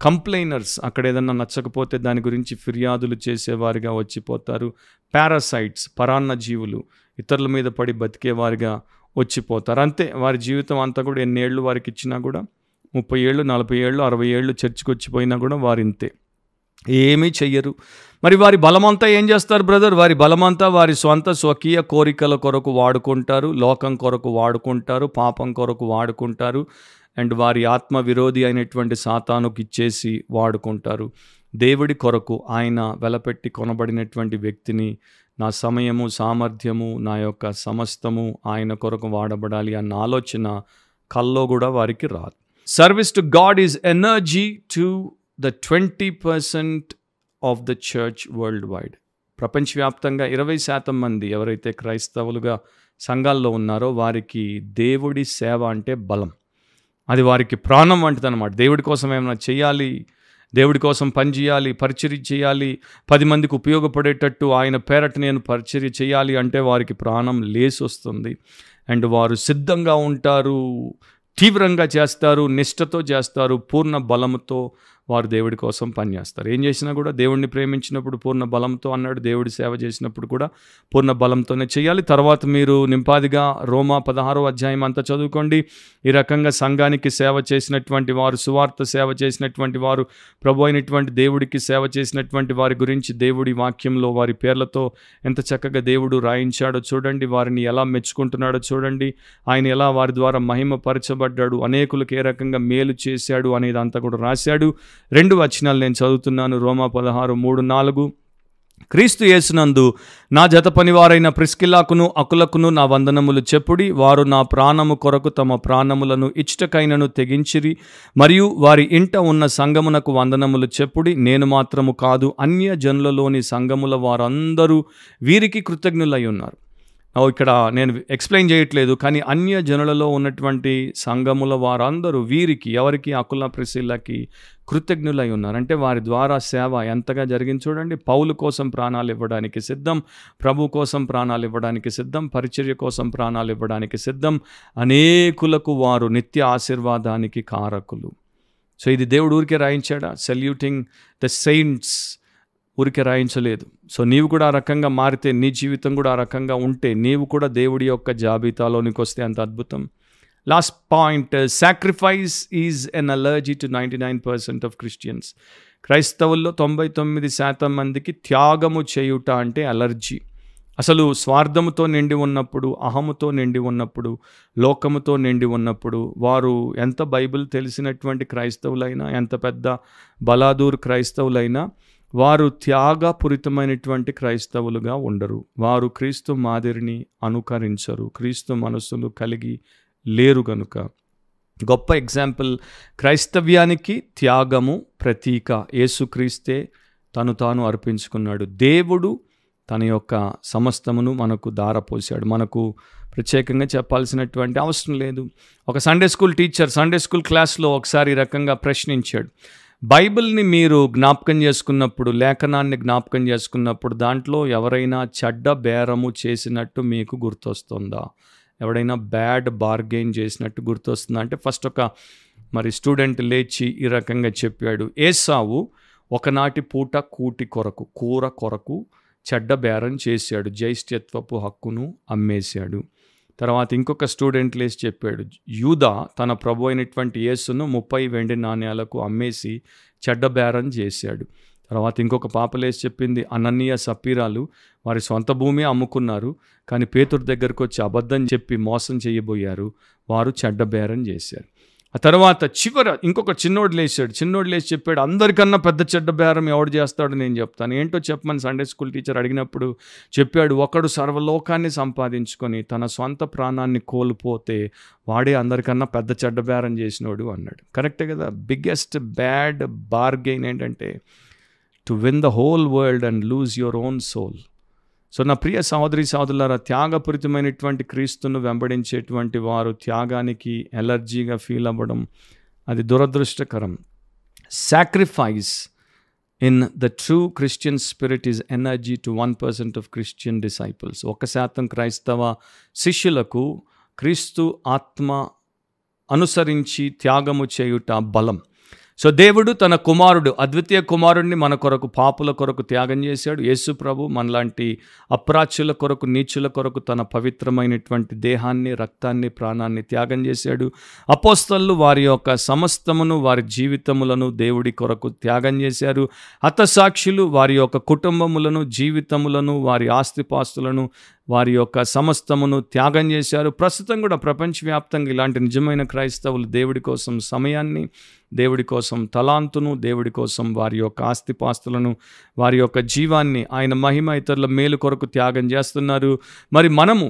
కంప్లైనర్స్ అక్కడ ఏదన్నా నచ్చకపోతే దాని గురించి ఫిర్యాదులు చేసేవారిగా వచ్చిపోతారు పారాసైట్స్ పరాన్న జీవులు ఇతరుల మీద పడి బతికేవారిగా వచ్చిపోతారు అంతే వారి జీవితం అంతా కూడా ఎన్నేళ్ళు వారికి ఇచ్చినా కూడా ముప్పై ఏళ్ళు నలభై ఏళ్ళు అరవై ఏళ్ళు చర్చికి వచ్చిపోయినా కూడా వారింతే ఏమీ చెయ్యరు మరి వారి బలమంతా ఏం చేస్తారు బ్రదర్ వారి బలమంతా వారి స్వంత స్వకీయ కోరికల కొరకు వాడుకుంటారు లోకం కొరకు వాడుకుంటారు పాపం కొరకు వాడుకుంటారు అండ్ వారి ఆత్మ విరోధి అయినటువంటి సాతానుకి ఇచ్చేసి వాడుకుంటారు దేవుడి కొరకు ఆయన వెలపెట్టి కొనబడినటువంటి వ్యక్తిని నా సమయము సామర్థ్యము నా యొక్క సమస్తము ఆయన కొరకు వాడబడాలి అన్న ఆలోచన కల్లో కూడా వారికి రాదు service to God is energy to the twenty percent of the church worldwide ప్రపంచవ్యాప్తంగా ఇరవై శాతం మంది ఎవరైతే క్రైస్తవులుగా సంఘాల్లో ఉన్నారో వారికి దేవుడి సేవ అంటే బలం అది వారికి ప్రాణం వంటిదన్నమాట దేవుడి కోసం ఏమైనా చేయాలి దేవుడి కోసం పనిచేయాలి పరిచర్య చేయాలి పది మందికి ఉపయోగపడేటట్టు ఆయన పేరట నేను పరిచర్య చేయాలి అంటే వారికి ప్రాణం లేసి వస్తుంది అండ్ వారు సిద్ధంగా ఉంటారు తీవ్రంగా చేస్తారు నిష్టతో చేస్తారు పూర్ణ బలంతో వారు దేవుడి కోసం పనిచేస్తారు ఏం చేసినా కూడా దేవుడిని ప్రేమించినప్పుడు పూర్ణ బలంతో అన్నాడు దేవుడి సేవ చేసినప్పుడు కూడా పూర్ణ బలంతోనే చేయాలి తర్వాత మీరు నింపాదిగా రోమా పదహారో అధ్యాయం అంతా చదువుకోండి ఈ రకంగా సంఘానికి సేవ చేసినటువంటి వారు సువార్త సేవ చేసినటువంటి వారు ప్రభు అయినటువంటి దేవుడికి సేవ చేసినటువంటి వారి గురించి దేవుడి వాక్యంలో వారి పేర్లతో ఎంత చక్కగా దేవుడు రాయించాడో చూడండి వారిని ఎలా మెచ్చుకుంటున్నాడో చూడండి ఆయన ఎలా వారి ద్వారా మహిమ పరచబడ్డాడు అనేకులకు ఏ రకంగా మేలు చేశాడు అనేది అంతా కూడా రాశాడు రెండు వచనాలు నేను చదువుతున్నాను రోమా పదహారు మూడు నాలుగు క్రీస్తు యేసునందు నా జత పనివారైన ప్రిస్కిల్లాకును అకులకును నా వందనములు చెప్పుడి వారు నా ప్రాణము కొరకు తమ ప్రాణములను ఇచ్చటకైనను తెగించిరి మరియు వారి ఇంట ఉన్న సంగమునకు వందనములు చెప్పుడి నేను మాత్రము కాదు అన్య జనులలోని సంగముల వారందరూ వీరికి కృతజ్ఞులై ఉన్నారు ఇక్కడ నేను ఎక్స్ప్లెయిన్ చేయట్లేదు కానీ అన్య జనులలో ఉన్నటువంటి సంఘముల వారందరూ వీరికి ఎవరికి అకుల ప్రిశీలకి కృతజ్ఞులై ఉన్నారు అంటే వారి ద్వారా సేవ ఎంతగా జరిగింది చూడండి పౌలు కోసం ప్రాణాలు ఇవ్వడానికి సిద్ధం ప్రభు కోసం ప్రాణాలు ఇవ్వడానికి సిద్ధం పరిచర్య కోసం ప్రాణాలు ఇవ్వడానికి సిద్ధం అనేకులకు వారు నిత్య ఆశీర్వాదానికి కారకులు సో ఇది దేవుడు ఊరికే రాయించాడా సెల్యూటింగ్ ద సెయింట్స్ ఊరికే రాయించలేదు సో నీవు కూడా ఆ రకంగా మారితే నీ జీవితం కూడా ఆ రకంగా ఉంటే నీవు కూడా దేవుడి యొక్క జాబితాలోనికి వస్తే అంత అద్భుతం last point sacrifice is an allergy to ninety nine percent of Christians క్రైస్తవుల్లో తొంభై తొమ్మిది శాతం మందికి త్యాగము చేయుట అంటే అలర్జీ అసలు స్వార్థముతో నిండి ఉన్నప్పుడు అహముతో నిండి ఉన్నప్పుడు లోకముతో నిండి ఉన్నప్పుడు వారు ఎంత బైబిల్ తెలిసినటువంటి క్రైస్తవులైనా ఎంత పెద్ద బలాదూర్ క్రైస్తవులైనా వారు త్యాగపూరితమైనటువంటి క్రైస్తవులుగా ఉండరు వారు క్రీస్తు మాదిరిని అనుకరించరు క్రీస్తు మనసులు కలిగి లేరు గనుక గొప్ప ఎగ్జాంపుల్ క్రైస్తవ్యానికి త్యాగము ప్రతీక యేసుక్రీస్తే తను తాను అర్పించుకున్నాడు దేవుడు తన యొక్క సమస్తమును మనకు దారపోశాడు మనకు ప్రత్యేకంగా చెప్పాల్సినటువంటి అవసరం లేదు ఒక Sunday school teacher Sunday school క్లాస్లో ఒకసారి రకంగా ప్రశ్నించాడు బైబిల్ని మీరు జ్ఞాపకం చేసుకున్నప్పుడు లేఖనాన్ని జ్ఞాపకం చేసుకున్నప్పుడు దాంట్లో ఎవరైనా చెడ్డ బేరము చేసినట్టు మీకు గుర్తొస్తుందా ఎవడైనా బ్యాడ్ బార్గెయిన్ చేసినట్టు గుర్తొస్తుందా అంటే ఫస్ట్ ఒక మరి స్టూడెంట్ లేచి ఈ రకంగా చెప్పాడు ఏసావు ఒకనాటి పూట కూటి కొరకు కూర కొరకు చెడ్డ బేరం చేశాడు జైష్ఠ్యత్వపు హక్కును అమ్మేశాడు తర్వాత ఇంకొక స్టూడెంట్ లేచి చెప్పాడు యూదా తన ప్రభు అయినటువంటి యేసును ముప్పై వెండి నాణ్యాలకు అమ్మేసి చెడ్డ బేరం చేశాడు తర్వాత ఇంకొక పాపలేసి చెప్పింది అనన్య సపీరాలు వారి సొంత భూమి అమ్ముకున్నారు కానీ పేతురు దగ్గరకు వచ్చి అబద్ధం చెప్పి మోసం చేయబోయారు వారు చెడ్డ బేరం చేశారు ఆ తర్వాత చివర ఇంకొక చిన్నోడు లేచాడు చిన్నోడు లేచి చెప్పాడు అందరికన్నా పెద్ద చెడ్డ బేరం ఎవడు చేస్తాడు నేను చెప్తాను ఏంటో చెప్పమని సండే స్కూల్ టీచర్ అడిగినప్పుడు చెప్పాడు ఒకడు సర్వలోకాన్ని సంపాదించుకొని తన సొంత ప్రాణాన్ని కోల్పోతే వాడే అందరికన్నా పెద్ద చెడ్డ బేరం చేసినోడు అన్నాడు కరెక్టే కదా బిగ్గెస్ట్ బ్యాడ్ బార్గెయిన్ ఏంటంటే to win the whole world and lose your own soul so నా ప్రియ సహోదరి సహోదరులారా త్యాగపూరితమైనటువంటి క్రీస్తును వెంబడించేటువంటి వారు త్యాగానికి ఎలర్జీగా ఫీల్ అవ్వడం అది దురదృష్టకరం sacrifice in the true Christian spirit is energy to one percent of Christian disciples ఒక శాతం క్రైస్తవ శిష్యులకు క్రీస్తు ఆత్మ అనుసరించి త్యాగము చేయుట బలం సో దేవుడు తన కుమారుడు అద్వితీయ కుమారుడిని మన కొరకు పాపుల కొరకు త్యాగం చేశాడు యేసు ప్రభు మనలాంటి అప్రాచ్యుల కొరకు నీచుల కొరకు తన పవిత్రమైనటువంటి దేహాన్ని రక్తాన్ని ప్రాణాన్ని త్యాగం చేశాడు అపోస్తళ్ళు వారి యొక్క సమస్తమును వారి జీవితములను దేవుడి కొరకు త్యాగం చేశారు హతసాక్షులు వారి యొక్క కుటుంబములను జీవితములను వారి ఆస్తిపాస్తులను వారి యొక్క సమస్తమును త్యాగం చేశారు ప్రస్తుతం కూడా ప్రపంచవ్యాప్తంగా ఇలాంటి నిజమైన క్రైస్తవులు దేవుడి కోసం సమయాన్ని దేవుడి కోసం తలాంతును దేవుడి కోసం వారి యొక్క ఆస్తిపాస్తులను వారి యొక్క జీవాన్ని ఆయన మహిమ ఇతరుల మేలు కొరకు త్యాగం చేస్తున్నారు మరి మనము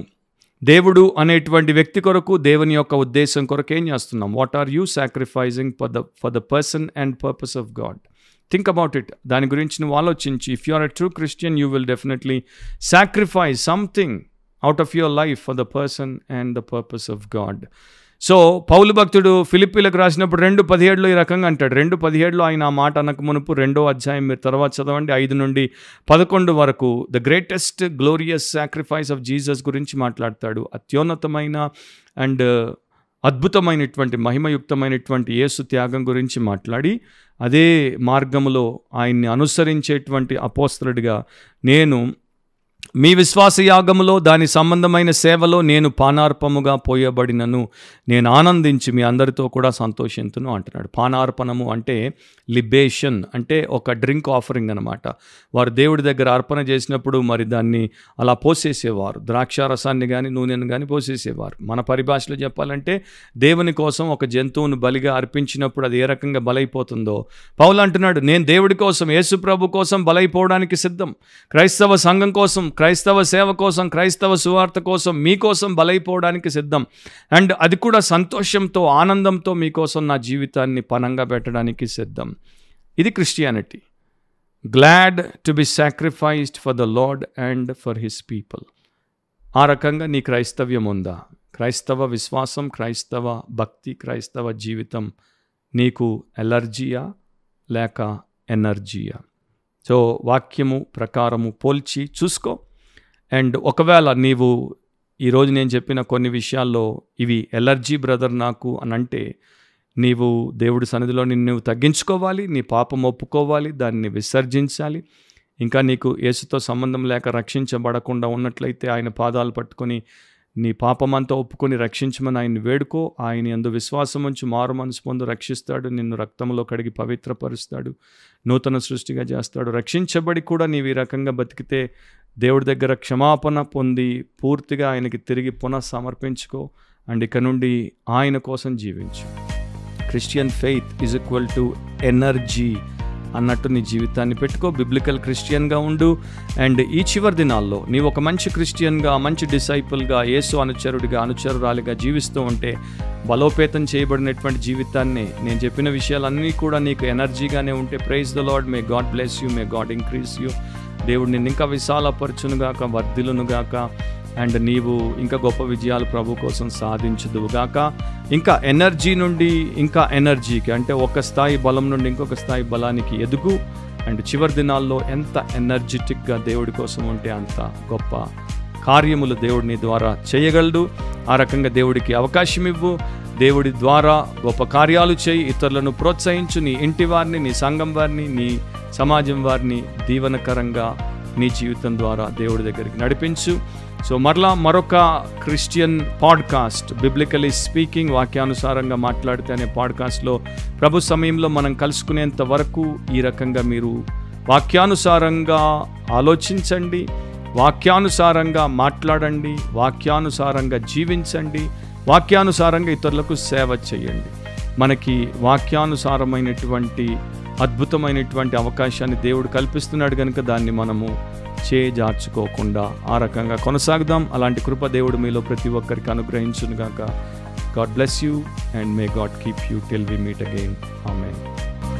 దేవుడు అనేటువంటి వ్యక్తి కొరకు దేవుని యొక్క ఉద్దేశం కొరకు ఏం చేస్తున్నాం what are you sacrificing for the for the person and purpose of God think about it దాని గురించి నువ్వు ఆలోచించి if you are a true Christian you will definitely sacrifice something out of your life for the person and the purpose of God so Paul భక్తుడు ఫిలిప్పీలకు రాసినప్పుడు రెండు పదిహేడులో ఈ రకంగా అంటాడు రెండు పదిహేడులో ఆయన ఆ మాట అనక మునుపు రెండో అధ్యాయం మీరు తర్వాత చదవండి ఐదు నుండి పదకొండు వరకు the greatest glorious sacrifice of Jesus గురించి మాట్లాడతాడు అత్యోన్నతమైన అండ్ అద్భుతమైనటువంటి మహిమయుక్తమైనటువంటి యేసు త్యాగం గురించి మాట్లాడి అదే మార్గములో ఆయన్ని అనుసరించేటువంటి అపోస్తలుడిగా నేను మీ విశ్వాసయాగములో దాని సంబంధమైన సేవలో నేను పానార్పముగా పోయబడినను నేను ఆనందించి మీ అందరితో కూడా సంతోషింతును అంటున్నాడు పానార్పణము అంటే లిబేషన్ అంటే ఒక డ్రింక్ ఆఫరింగ్ అనమాట వారు దేవుడి దగ్గర అర్పణ చేసినప్పుడు మరి దాన్ని అలా పోసేసేవారు ద్రాక్ష రసాన్ని కానీ నూనెను కానీ పోసేసేవారు మన పరిభాషలో చెప్పాలంటే దేవుని కోసం ఒక జంతువును బలిగా అర్పించినప్పుడు అది ఏ రకంగా బలైపోతుందో పౌలు అంటున్నాడు నేను దేవుడి కోసం యేసు ప్రభు కోసం బలైపోవడానికి సిద్ధం క్రైస్తవ సంఘం కోసం క్రైస్తవ సేవ కోసం క్రైస్తవ సువార్త కోసం మీకోసం బలైపోవడానికి సిద్ధం అండ్ అది కూడా సంతోషంతో ఆనందంతో మీకోసం నా జీవితాన్ని పనంగా పెట్టడానికి సిద్ధం ఇది Christianity glad to be sacrificed for the Lord and for his people ఆ రకంగా నీ క్రైస్తవ్యం ఉందా క్రైస్తవ విశ్వాసం క్రైస్తవ భక్తి క్రైస్తవ జీవితం నీకు ఎలర్జీయా లేక ఎనర్జీయా సో వాక్యము ప్రకారము పోల్చి చూసుకో అండ్ ఒకవేళ నీవు ఈరోజు నేను చెప్పిన కొన్ని విషయాల్లో ఇవి ఎలర్జీ బ్రదర్ నాకు అని అంటే నీవు దేవుడి సన్నిధిలో నిన్ను తగ్గించుకోవాలి నీ పాపం ఒప్పుకోవాలి దాన్ని విసర్జించాలి ఇంకా నీకు యేసుతో సంబంధం లేక రక్షించబడకుండా ఉన్నట్లయితే ఆయన పాదాలు పట్టుకొని నీ పాపమంతా ఒప్పుకొని రక్షించమని ఆయన్ని వేడుకో ఆయన ఎందు విశ్వాసం ఉంచి మారు మనసు పొందు రక్షిస్తాడు నిన్ను రక్తంలో కడిగి పవిత్రపరుస్తాడు నూతన సృష్టిగా చేస్తాడు రక్షించబడి కూడా నీవు ఈ రకంగా బతికితే దేవుడి దగ్గర క్షమాపణ పొంది పూర్తిగా ఆయనకి తిరిగి పునః సమర్పించుకో అండ్ ఇక నుండి ఆయన కోసం జీవించు Christian faith is equal to energy అన్నట్టు నీ జీవితాన్ని పెట్టుకో బిబ్లికల్ క్రిస్టియన్గా ఉండు అండ్ ఈ చివరి దినాల్లో నీవు ఒక మంచి క్రిస్టియన్గా మంచి డిసైపుల్గా యేసు అనుచరుడిగా అనుచరురాలిగా జీవిస్తూ ఉంటే బలోపేతం చేయబడినటువంటి జీవితాన్ని నేను చెప్పిన విషయాలన్నీ కూడా నీకు ఎనర్జీగానే ఉంటే praise the Lord may God bless you may God increase you దేవుడిని ఇంకా విశాలపరచునుగాక వర్ధిలునుగాక అండ్ నీవు ఇంకా గొప్ప విజయాలు ప్రభు కోసం సాధించదువుగాక ఇంకా ఎనర్జీ నుండి ఇంకా ఎనర్జీకి అంటే ఒక స్థాయి బలం నుండి ఇంకొక స్థాయి బలానికి ఎదుగు అండ్ చివరి దినాల్లో ఎంత ఎనర్జెటిక్గా దేవుడి కోసం ఉంటే అంత గొప్ప కార్యములు దేవుడిని ద్వారా చేయగలడు ఆ రకంగా దేవుడికి అవకాశం ఇవ్వు దేవుడి ద్వారా గొప్ప కార్యాలు చేయి ఇతరులను ప్రోత్సహించు నీ ఇంటి వారిని నీ సంఘం వారిని నీ సమాజం వారిని దీవనకరంగా నీ జీవితం ద్వారా దేవుడి దగ్గరికి నడిపించు సో మరలా మరొక క్రిస్టియన్ పాడ్కాస్ట్ బిబ్లికలీ స్పీకింగ్ వాక్యానుసారంగా మాట్లాడితే అనే పాడ్కాస్ట్లో ప్రభు సమయంలో మనం కలుసుకునేంత వరకు ఈ రకంగా మీరు వాక్యానుసారంగా ఆలోచించండి వాక్యానుసారంగా మాట్లాడండి వాక్యానుసారంగా జీవించండి వాక్యానుసారంగా ఇతరులకు సేవ చేయండి మనకి వాక్యానుసారమైనటువంటి అద్భుతమైనటువంటి అవకాశాన్ని దేవుడు కల్పిస్తున్నాడు కనుక దాన్ని మనము చేజార్చుకోకుండా ఆ రకంగా కొనసాగుదాం అలాంటి కృప దేవుడు మీలో ప్రతి ఒక్కరికి అనుగ్రహించును గాక God bless you and may God keep you till we meet again ఆమె